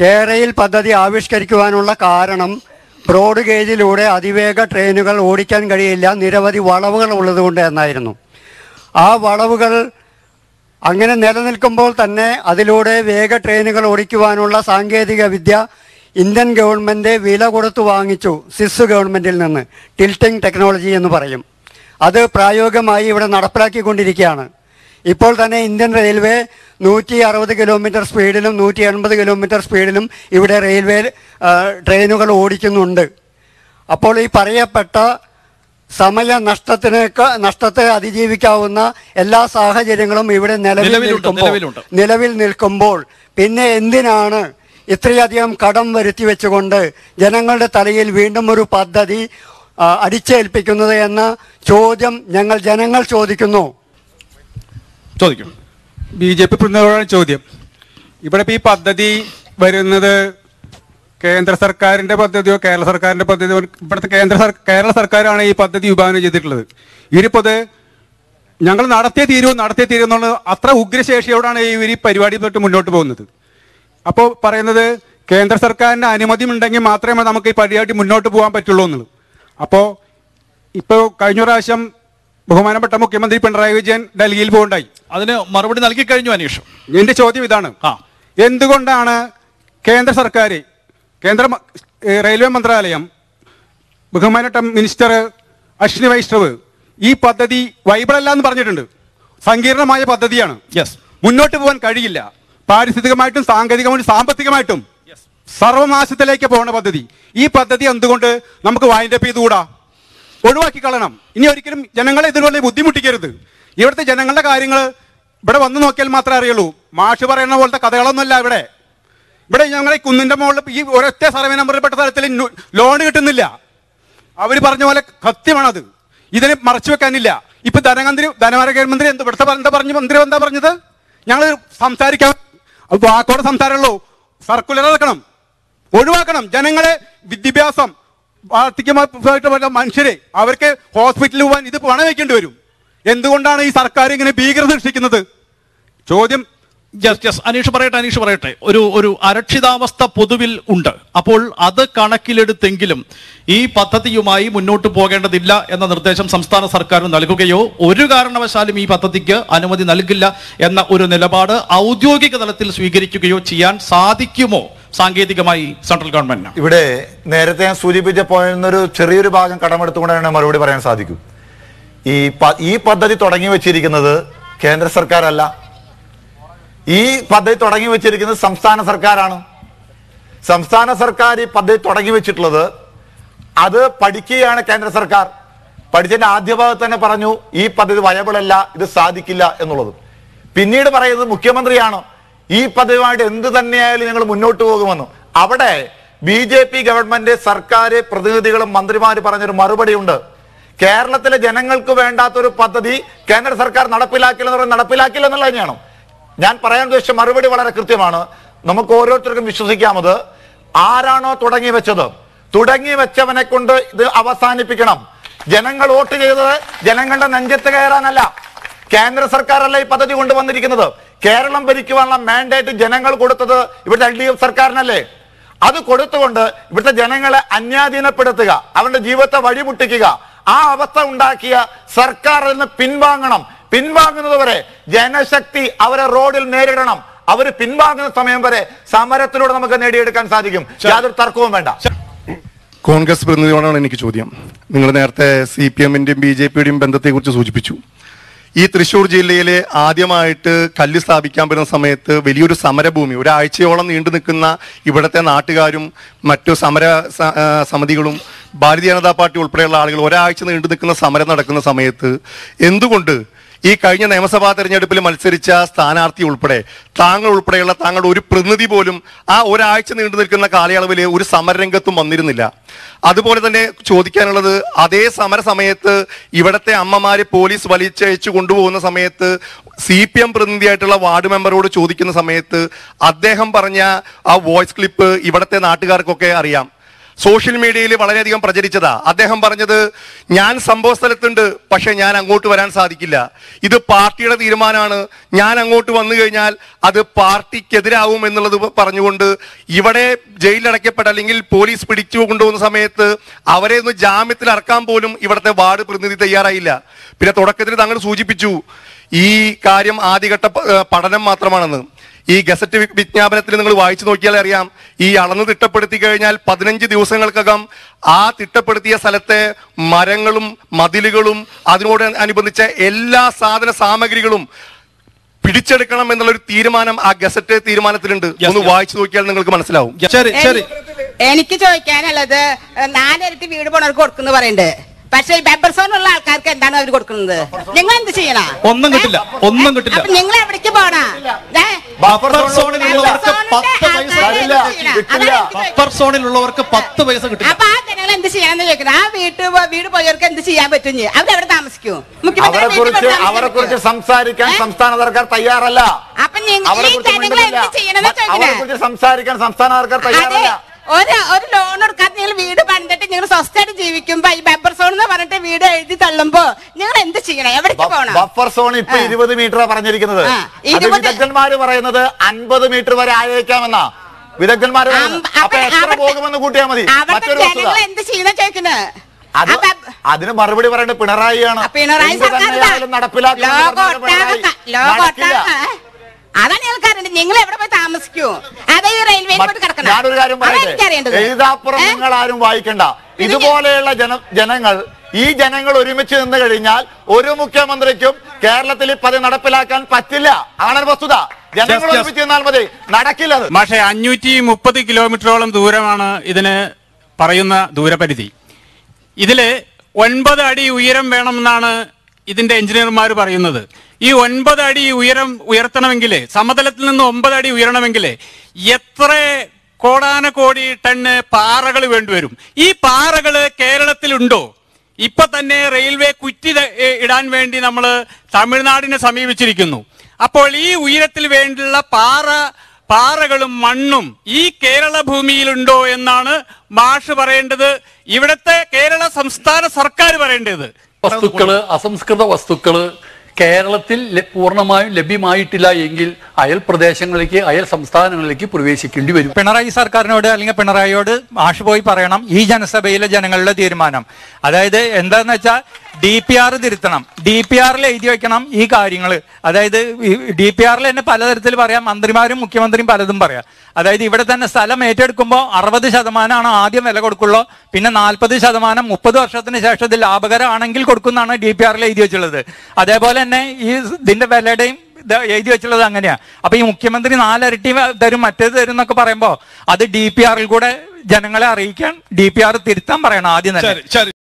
കേരയിൽ പദ്ധതി ആവിഷ്കരിക്കുവാനുള്ള കാരണം ബ്രോഡ് ഗേജിലൂടെ അതിവേഗ ട്രെയിനുകൾ ഓടിക്കാൻ കഴിയില്ല നിരവധി വളവുകൾ കൊണ്ട് എന്നായിരുന്നു ആ വളവുകൾ അങ്ങനെ നിലനിൽക്കുമ്പോൾ തന്നെ അതിലൂടെ വേഗ ട്രെയിനുകൾ ഓടിക്കുവാനുള്ള സാങ്കേതിക വിദ്യ ഇന്ത്യൻ ഗവൺമെൻറ് വില കൊടുത്തു വാങ്ങിച്ചു സിസ് ഗവൺമെൻറ്റിൽ നിന്ന് ടിൽറ്റിംഗ് ടെക്നോളജി എന്ന് പറയും അത് പ്രായോഗികമായി ഇവിടെ നടപ്പിലാക്കിക്കൊണ്ടിരിക്കുകയാണ് ഇപ്പോൾ തന്നെ ഇന്ത്യൻ റെയിൽവേ നൂറ്റി അറുപത് കിലോമീറ്റർ സ്പീഡിലും നൂറ്റി എൺപത് കിലോമീറ്റർ സ്പീഡിലും ഇവിടെ റെയിൽവേ ട്രെയിനുകൾ ഓടിക്കുന്നുണ്ട് അപ്പോൾ ഈ പറയപ്പെട്ട സമയ നഷ്ടത്തിനെ നഷ്ടത്തെ അതിജീവിക്കാവുന്ന എല്ലാ സാഹചര്യങ്ങളും ഇവിടെ നിലവിൽ നിൽക്കുമ്പോൾ നിലവിൽ നിൽക്കുമ്പോൾ പിന്നെ എന്തിനാണ് ഇത്രയധികം കടം വരുത്തി വെച്ചുകൊണ്ട് ജനങ്ങളുടെ തലയിൽ വീണ്ടും ഒരു പദ്ധതി അടിച്ചേൽപ്പിക്കുന്നത് എന്ന ചോദ്യം ഞങ്ങൾ ജനങ്ങൾ ചോദിക്കുന്നു ചോദിക്കും ബി ജെ പി ചോദ്യം ഇവിടെ ഈ പദ്ധതി വരുന്നത് കേന്ദ്ര സർക്കാരിന്റെ പദ്ധതിയോ കേരള സർക്കാരിന്റെ പദ്ധതിയോ ഇവിടുത്തെ കേന്ദ്ര കേരള സർക്കാരാണ് ഈ പദ്ധതി വിഭാവനം ചെയ്തിട്ടുള്ളത് ഇനിയിപ്പോ ഞങ്ങൾ നടത്തിയ തീരുവോ നടത്തിയ തീരുവോ അത്ര ഉഗ്രശേഷിയോടാണ് ഈ ഈ പരിപാടി തൊട്ട് മുന്നോട്ട് പോകുന്നത് അപ്പോൾ പറയുന്നത് കേന്ദ്ര സർക്കാരിൻ്റെ അനുമതി ഉണ്ടെങ്കിൽ മാത്രമേ നമുക്ക് ഈ പരിപാടി മുന്നോട്ട് പോകാൻ പറ്റുള്ളൂ എന്നുള്ളത് അപ്പോൾ ഇപ്പോൾ കഴിഞ്ഞ പ്രാവശ്യം ബഹുമാനപ്പെട്ട മുഖ്യമന്ത്രി പിണറായി വിജയൻ ഡൽഹിയിൽ പോകണ്ടായി അതിന് മറുപടി നൽകി കഴിഞ്ഞു അനീഷ് എന്റെ ചോദ്യം ഇതാണ് എന്തുകൊണ്ടാണ് കേന്ദ്ര സർക്കാർ കേന്ദ്ര റെയിൽവേ മന്ത്രാലയം ബഹുമാനട്ട മിനിസ്റ്റർ അശ്വിനി വൈഷ്ണവ് ഈ പദ്ധതി വൈബിളല്ല എന്ന് പറഞ്ഞിട്ടുണ്ട് സങ്കീർണമായ പദ്ധതിയാണ് യെസ് മുന്നോട്ട് പോകാൻ കഴിയില്ല പാരിസ്ഥിതികമായിട്ടും സാങ്കേതികമായിട്ടും സാമ്പത്തികമായിട്ടും സർവനാശത്തിലേക്ക് പോകുന്ന പദ്ധതി ഈ പദ്ധതി എന്തുകൊണ്ട് നമുക്ക് അപ്പ് ചെയ്തുകൂടാ ഒഴിവാക്കി കളണം ഇനി ഒരിക്കലും ജനങ്ങളെ ഇതിനുള്ളിൽ ബുദ്ധിമുട്ടിക്കരുത് ഇവിടുത്തെ ജനങ്ങളുടെ കാര്യങ്ങൾ ഇവിടെ വന്നു നോക്കിയാൽ മാത്രമേ അറിയുള്ളൂ മാഷ് പറയുന്ന പോലത്തെ കഥകളൊന്നുമല്ല ഇവിടെ ഇവിടെ ഞങ്ങൾ ഈ മുകളിൽ ഈ ഒരൊറ്റ സർവേ നമ്പറിൽ പെട്ട സ്ഥലത്തിൽ ലോൺ കിട്ടുന്നില്ല അവർ പറഞ്ഞ പോലെ കത്യമാണത് ഇതിനെ മറച്ചു വെക്കാനില്ല ഇപ്പൊ ധനമന്ത്രി ധനകാര്യ മന്ത്രി എന്ത് ഇവിടുത്തെ എന്താ പറഞ്ഞു മന്ത്രി എന്താ പറഞ്ഞത് ഞങ്ങൾ സംസാരിക്കാം വാക്കോടെ സംസാരമുള്ളൂ സർക്കുലർ ഇറക്കണം ഒഴിവാക്കണം ജനങ്ങളെ വിദ്യാഭ്യാസം വാർദ്ധക്യമായിട്ട് മനുഷ്യരെ അവർക്ക് ഹോസ്പിറ്റലിൽ പോകാൻ ഇത് പണം വയ്ക്കേണ്ടി വരും എന്തുകൊണ്ടാണ് ഈ സർക്കാർ ഇങ്ങനെ ഭീകരത സൃഷ്ടിക്കുന്നത് ചോദ്യം ജസ്റ്റ് ജസ്റ്റ് അനീഷ് പറയട്ടെ അനീഷ് പറയട്ടെ ഒരു ഒരു അരക്ഷിതാവസ്ഥ പൊതുവിൽ ഉണ്ട് അപ്പോൾ അത് കണക്കിലെടുത്തെങ്കിലും ഈ പദ്ധതിയുമായി മുന്നോട്ട് പോകേണ്ടതില്ല എന്ന നിർദ്ദേശം സംസ്ഥാന സർക്കാരിന് നൽകുകയോ ഒരു കാരണവശാലും ഈ പദ്ധതിക്ക് അനുമതി നൽകില്ല എന്ന ഒരു നിലപാട് ഔദ്യോഗിക തലത്തിൽ സ്വീകരിക്കുകയോ ചെയ്യാൻ സാധിക്കുമോ സാങ്കേതികമായി സെൻട്രൽ ഗവൺമെന്റിന് ഇവിടെ നേരത്തെ ഞാൻ സൂചിപ്പിച്ച പോയിന്നൊരു ചെറിയൊരു ഭാഗം കടമെടുത്തുകൊണ്ടാണ് മറുപടി പറയാൻ സാധിക്കും ഈ ഈ പദ്ധതി തുടങ്ങി വെച്ചിരിക്കുന്നത് കേന്ദ്ര സർക്കാരല്ല ഈ പദ്ധതി തുടങ്ങി വെച്ചിരിക്കുന്നത് സംസ്ഥാന സർക്കാരാണ് സംസ്ഥാന സർക്കാർ ഈ പദ്ധതി തുടങ്ങി വെച്ചിട്ടുള്ളത് അത് പഠിക്കുകയാണ് കേന്ദ്ര സർക്കാർ പഠിച്ചതിന്റെ ആദ്യ ഭാഗത്ത് തന്നെ പറഞ്ഞു ഈ പദ്ധതി വയബിളല്ല ഇത് സാധിക്കില്ല എന്നുള്ളത് പിന്നീട് പറയുന്നത് മുഖ്യമന്ത്രിയാണ് ഈ പദ്ധതിയുമായിട്ട് എന്ത് തന്നെയായാലും ഞങ്ങൾ മുന്നോട്ട് പോകുമെന്ന് അവിടെ ബി ജെ പി ഗവൺമെന്റ് സർക്കാർ പ്രതിനിധികളും മന്ത്രിമാർ പറഞ്ഞൊരു ഉണ്ട് കേരളത്തിലെ ജനങ്ങൾക്ക് വേണ്ടാത്തൊരു പദ്ധതി കേന്ദ്ര സർക്കാർ നടപ്പിലാക്കില്ല എന്ന് പറഞ്ഞാൽ നടപ്പിലാക്കില്ല എന്നുള്ള തന്നെയാണ് ഞാൻ പറയാൻ ഉദ്ദേശിച്ച മറുപടി വളരെ കൃത്യമാണ് നമുക്ക് ഓരോരുത്തർക്കും വിശ്വസിക്കാമത് ആരാണോ തുടങ്ങി വെച്ചത് തുടങ്ങി വെച്ചവനെ കൊണ്ട് ഇത് അവസാനിപ്പിക്കണം ജനങ്ങൾ വോട്ട് ചെയ്തത് ജനങ്ങളുടെ നെഞ്ചത്ത് കയറാനല്ല കേന്ദ്ര സർക്കാരല്ല ഈ പദ്ധതി കൊണ്ടുവന്നിരിക്കുന്നത് കേരളം ഭരിക്കുവാനുള്ള മാൻഡേറ്റ് ജനങ്ങൾ കൊടുത്തത് ഇവിടുത്തെ എൽ ഡി എഫ് സർക്കാരിനല്ലേ അത് കൊടുത്തുകൊണ്ട് ഇവിടുത്തെ ജനങ്ങളെ അന്യാധീനപ്പെടുത്തുക അവരുടെ ജീവിതത്തെ വഴിമുട്ടിക്കുക ആ അവസ്ഥ ഉണ്ടാക്കിയ സർക്കാർ നിന്ന് പിൻവാങ്ങണം പിൻവാങ്ങുന്നത് വരെ ജനശക്തി അവരെ റോഡിൽ നേരിടണം അവർ പിൻവാങ്ങുന്ന സമയം വരെ സമരത്തിലൂടെ നമുക്ക് നേടിയെടുക്കാൻ സാധിക്കും യാതൊരു തർക്കവും വേണ്ട കോൺഗ്രസ് പ്രതിനിധിയോടാണ് എനിക്ക് ചോദ്യം നിങ്ങൾ നേരത്തെ സി പി എമ്മിൻ്റെയും ബി ജെ പിയുടെയും ബന്ധത്തെക്കുറിച്ച് സൂചിപ്പിച്ചു ഈ തൃശ്ശൂർ ജില്ലയിൽ ആദ്യമായിട്ട് കല്ല് സ്ഥാപിക്കാൻ പറ്റുന്ന സമയത്ത് വലിയൊരു സമരഭൂമി ഒരാഴ്ചയോളം നീണ്ടു നിൽക്കുന്ന ഇവിടുത്തെ നാട്ടുകാരും മറ്റു സമര സമിതികളും ഭാരതീയ ജനതാ പാർട്ടി ഉൾപ്പെടെയുള്ള ആളുകൾ ഒരാഴ്ച നീണ്ടു നിൽക്കുന്ന സമരം നടക്കുന്ന സമയത്ത് എന്തുകൊണ്ട് ഈ കഴിഞ്ഞ നിയമസഭാ തെരഞ്ഞെടുപ്പിൽ മത്സരിച്ച സ്ഥാനാർത്ഥി ഉൾപ്പെടെ താങ്കൾ ഉൾപ്പെടെയുള്ള താങ്കളുടെ ഒരു പ്രതിനിധി പോലും ആ ഒരാഴ്ച നീണ്ടു നിൽക്കുന്ന കാലയളവിൽ ഒരു സമരരംഗത്തും വന്നിരുന്നില്ല അതുപോലെ തന്നെ ചോദിക്കാനുള്ളത് അതേ സമര സമയത്ത് ഇവിടത്തെ അമ്മമാരെ പോലീസ് വലിച്ചയച്ചു കൊണ്ടുപോകുന്ന സമയത്ത് സി പി എം പ്രതിനിധിയായിട്ടുള്ള വാർഡ് മെമ്പറോട് ചോദിക്കുന്ന സമയത്ത് അദ്ദേഹം പറഞ്ഞ ആ വോയിസ് ക്ലിപ്പ് ഇവിടത്തെ നാട്ടുകാർക്കൊക്കെ അറിയാം സോഷ്യൽ മീഡിയയിൽ വളരെയധികം പ്രചരിച്ചതാ അദ്ദേഹം പറഞ്ഞത് ഞാൻ സംഭവ സ്ഥലത്തുണ്ട് പക്ഷെ ഞാൻ അങ്ങോട്ട് വരാൻ സാധിക്കില്ല ഇത് പാർട്ടിയുടെ തീരുമാനമാണ് ഞാൻ അങ്ങോട്ട് വന്നു കഴിഞ്ഞാൽ അത് പാർട്ടിക്കെതിരാവും എന്നുള്ളത് പറഞ്ഞുകൊണ്ട് ഇവിടെ ജയിലിലടയ്ക്കപ്പെട്ട അല്ലെങ്കിൽ പോലീസ് പിടിച്ചു കൊണ്ടുപോകുന്ന സമയത്ത് അവരെ ഒന്ന് ജാമ്യത്തിൽ അറക്കാൻ പോലും ഇവിടുത്തെ വാർഡ് പ്രതിനിധി തയ്യാറായില്ല പിന്നെ തുടക്കത്തിൽ താങ്കൾ സൂചിപ്പിച്ചു ഈ കാര്യം ആദ്യഘട്ട പഠനം മാത്രമാണെന്ന് ഈ ഗസറ്റ് വിജ്ഞാപനത്തിൽ നിങ്ങൾ വായിച്ചു നോക്കിയാൽ അറിയാം ഈ അളന്ന് തിട്ടപ്പെടുത്തി കഴിഞ്ഞാൽ പതിനഞ്ച് ദിവസങ്ങൾക്കകം ആ തിട്ടപ്പെടുത്തിയ സ്ഥലത്തെ മരങ്ങളും മതിലുകളും അതിനോട് അനുബന്ധിച്ച എല്ലാ സാധന സാമഗ്രികളും പിടിച്ചെടുക്കണം എന്നുള്ളൊരു തീരുമാനം ആ ഗസറ്റ് തീരുമാനത്തിലുണ്ട് ഒന്ന് വായിച്ചു നോക്കിയാൽ നിങ്ങൾക്ക് മനസ്സിലാവും എനിക്ക് ചോദിക്കാനുള്ളത് നാലരത്തി വീട് പണർക്ക് കൊടുക്കുന്നു പറയണ്ടേ പക്ഷേ ബെബർ സോൺ ഉള്ള ആൾക്കാർക്ക് എന്താണ് അവർ കൊടുക്കുന്നത് നിങ്ങൾ എന്ത് ചെയ്യണ ഒന്നും കിട്ടില്ല ഒന്നും കിട്ടില്ല നിങ്ങൾ എവിടേക്ക് പോണാ പത്ത് പൈസ കിട്ടും അപ്പൊ ആ ജനങ്ങൾ എന്ത് ചെയ്യാന്ന് ചോദിക്കുന്നത് ആ വീട്ട് വീട് പോയവർക്ക് എന്ത് ചെയ്യാൻ പറ്റും അവരെവിടെ താമസിക്കും അവരെ കുറിച്ച് അവരെ കുറിച്ച് സംസാരിക്കാൻ സംസ്ഥാന സർക്കാർ തയ്യാറല്ല സംസാരിക്കാൻ സംസ്ഥാന സർക്കാർ തയ്യാറല്ല ഒരു ലോൺ എടുക്കാതെ നിങ്ങൾ വീട് പണി ഞങ്ങൾ സ്വസ്ഥായിട്ട് ജീവിക്കുമ്പോ ഈ ബഫർ സോൺ എന്ന് പറഞ്ഞിട്ട് വീട് എഴുതി തള്ളുമ്പോ ഞങ്ങൾ എന്ത് ചെയ്യണം എവിടേക്ക് പോകണം ബഫർ സോൺ ഇപ്പൊ ഇരുപത് മീറ്റർ പറഞ്ഞിരിക്കുന്നത് വിദഗ്ധന്മാര് പറയുന്നത് അൻപത് മീറ്റർ വരെ ആയേക്കാമെന്നാ വിദഗ്ധന്മാര് എത്ര പോകുമെന്ന് കൂട്ടിയാ മതി എന്ത് ചെയ്യണം ചോദിക്കുന്നത് അതിന് മറുപടി പറയേണ്ടത് പിണറായിയാണ് പിണറായി നടപ്പിലാക്കി നിങ്ങൾ എവിടെ പോയി താമസിക്കൂ കാര്യം എഴുതാപ്പുറം നിങ്ങൾ ആരും വായിക്കണ്ട ഇതുപോലെയുള്ള ജന ജനങ്ങൾ ഈ ജനങ്ങൾ ഒരുമിച്ച് നിന്ന് കഴിഞ്ഞാൽ ഒരു മുഖ്യമന്ത്രിക്കും കേരളത്തിൽ പതി നടപ്പിലാക്കാൻ പറ്റില്ല ആണ് വസ്തുത ജനങ്ങൾ ഒരുമിച്ച് നിന്നാൽ മതി നടക്കില്ല പക്ഷേ അഞ്ഞൂറ്റി മുപ്പത് കിലോമീറ്ററോളം ദൂരമാണ് ഇതിന് പറയുന്ന ദൂരപരിധി ഇതില് ഒൻപത് അടി ഉയരം വേണമെന്നാണ് ഇതിന്റെ എഞ്ചിനീയർമാർ പറയുന്നത് ഈ ഒൻപത് അടി ഉയരം ഉയർത്തണമെങ്കിൽ സമതലത്തിൽ നിന്ന് ഒമ്പത് അടി ഉയരണമെങ്കിൽ എത്ര കോടാന കോടി ടണ്ണ് പാറകൾ വേണ്ടിവരും ഈ പാറകൾ കേരളത്തിലുണ്ടോ ഇപ്പൊ തന്നെ റെയിൽവേ കുറ്റി ഇടാൻ വേണ്ടി നമ്മൾ തമിഴ്നാടിനെ സമീപിച്ചിരിക്കുന്നു അപ്പോൾ ഈ ഉയരത്തിൽ വേണ്ടിയുള്ള പാറ പാറകളും മണ്ണും ഈ കേരള ഭൂമിയിലുണ്ടോ എന്നാണ് മാഷ് പറയേണ്ടത് ഇവിടുത്തെ കേരള സംസ്ഥാന സർക്കാർ പറയേണ്ടത് വസ്തുക്കള് അസംസ്കൃത വസ്തുക്കള് കേരളത്തിൽ പൂർണ്ണമായും ലഭ്യമായിട്ടില്ല എങ്കിൽ അയൽ പ്രദേശങ്ങളിലേക്ക് അയൽ സംസ്ഥാനങ്ങളിലേക്ക് പ്രവേശിക്കേണ്ടി വരും പിണറായി സർക്കാരിനോട് അല്ലെങ്കിൽ പിണറായിയോട് ആഷ് പോയി പറയണം ഈ ജനസഭയിലെ ജനങ്ങളുടെ തീരുമാനം അതായത് എന്താന്ന് വെച്ചാൽ ഡി പി ആർ തിരുത്തണം ഡി പി ആറിൽ എഴുതി വെക്കണം ഈ കാര്യങ്ങൾ അതായത് ഡി പി ആറിൽ തന്നെ പലതരത്തിൽ പറയാം മന്ത്രിമാരും മുഖ്യമന്ത്രിയും പലതും പറയാം അതായത് ഇവിടെ തന്നെ സ്ഥലം ഏറ്റെടുക്കുമ്പോൾ അറുപത് ശതമാനമാണ് ആദ്യം വില കൊടുക്കുള്ളൂ പിന്നെ നാൽപ്പത് ശതമാനം മുപ്പത് വർഷത്തിന് ശേഷം ഇത് ലാഭകരമാണെങ്കിൽ കൊടുക്കുന്നതാണ് ഡി പി ആറിൽ എഴുതി വെച്ചുള്ളത് അതേപോലെ തന്നെ ഈ ഇതിന്റെ വിലയുടെയും എഴുതി വെച്ചുള്ളത് അങ്ങനെയാണ് അപ്പൊ ഈ മുഖ്യമന്ത്രി നാലരട്ടി തരും മറ്റേത് തരും എന്നൊക്കെ പറയുമ്പോൾ അത് ഡി പി ആറിൽ കൂടെ ജനങ്ങളെ അറിയിക്കാൻ ഡി പി ആർ തിരുത്താൻ പറയണം ആദ്യം തന്നെ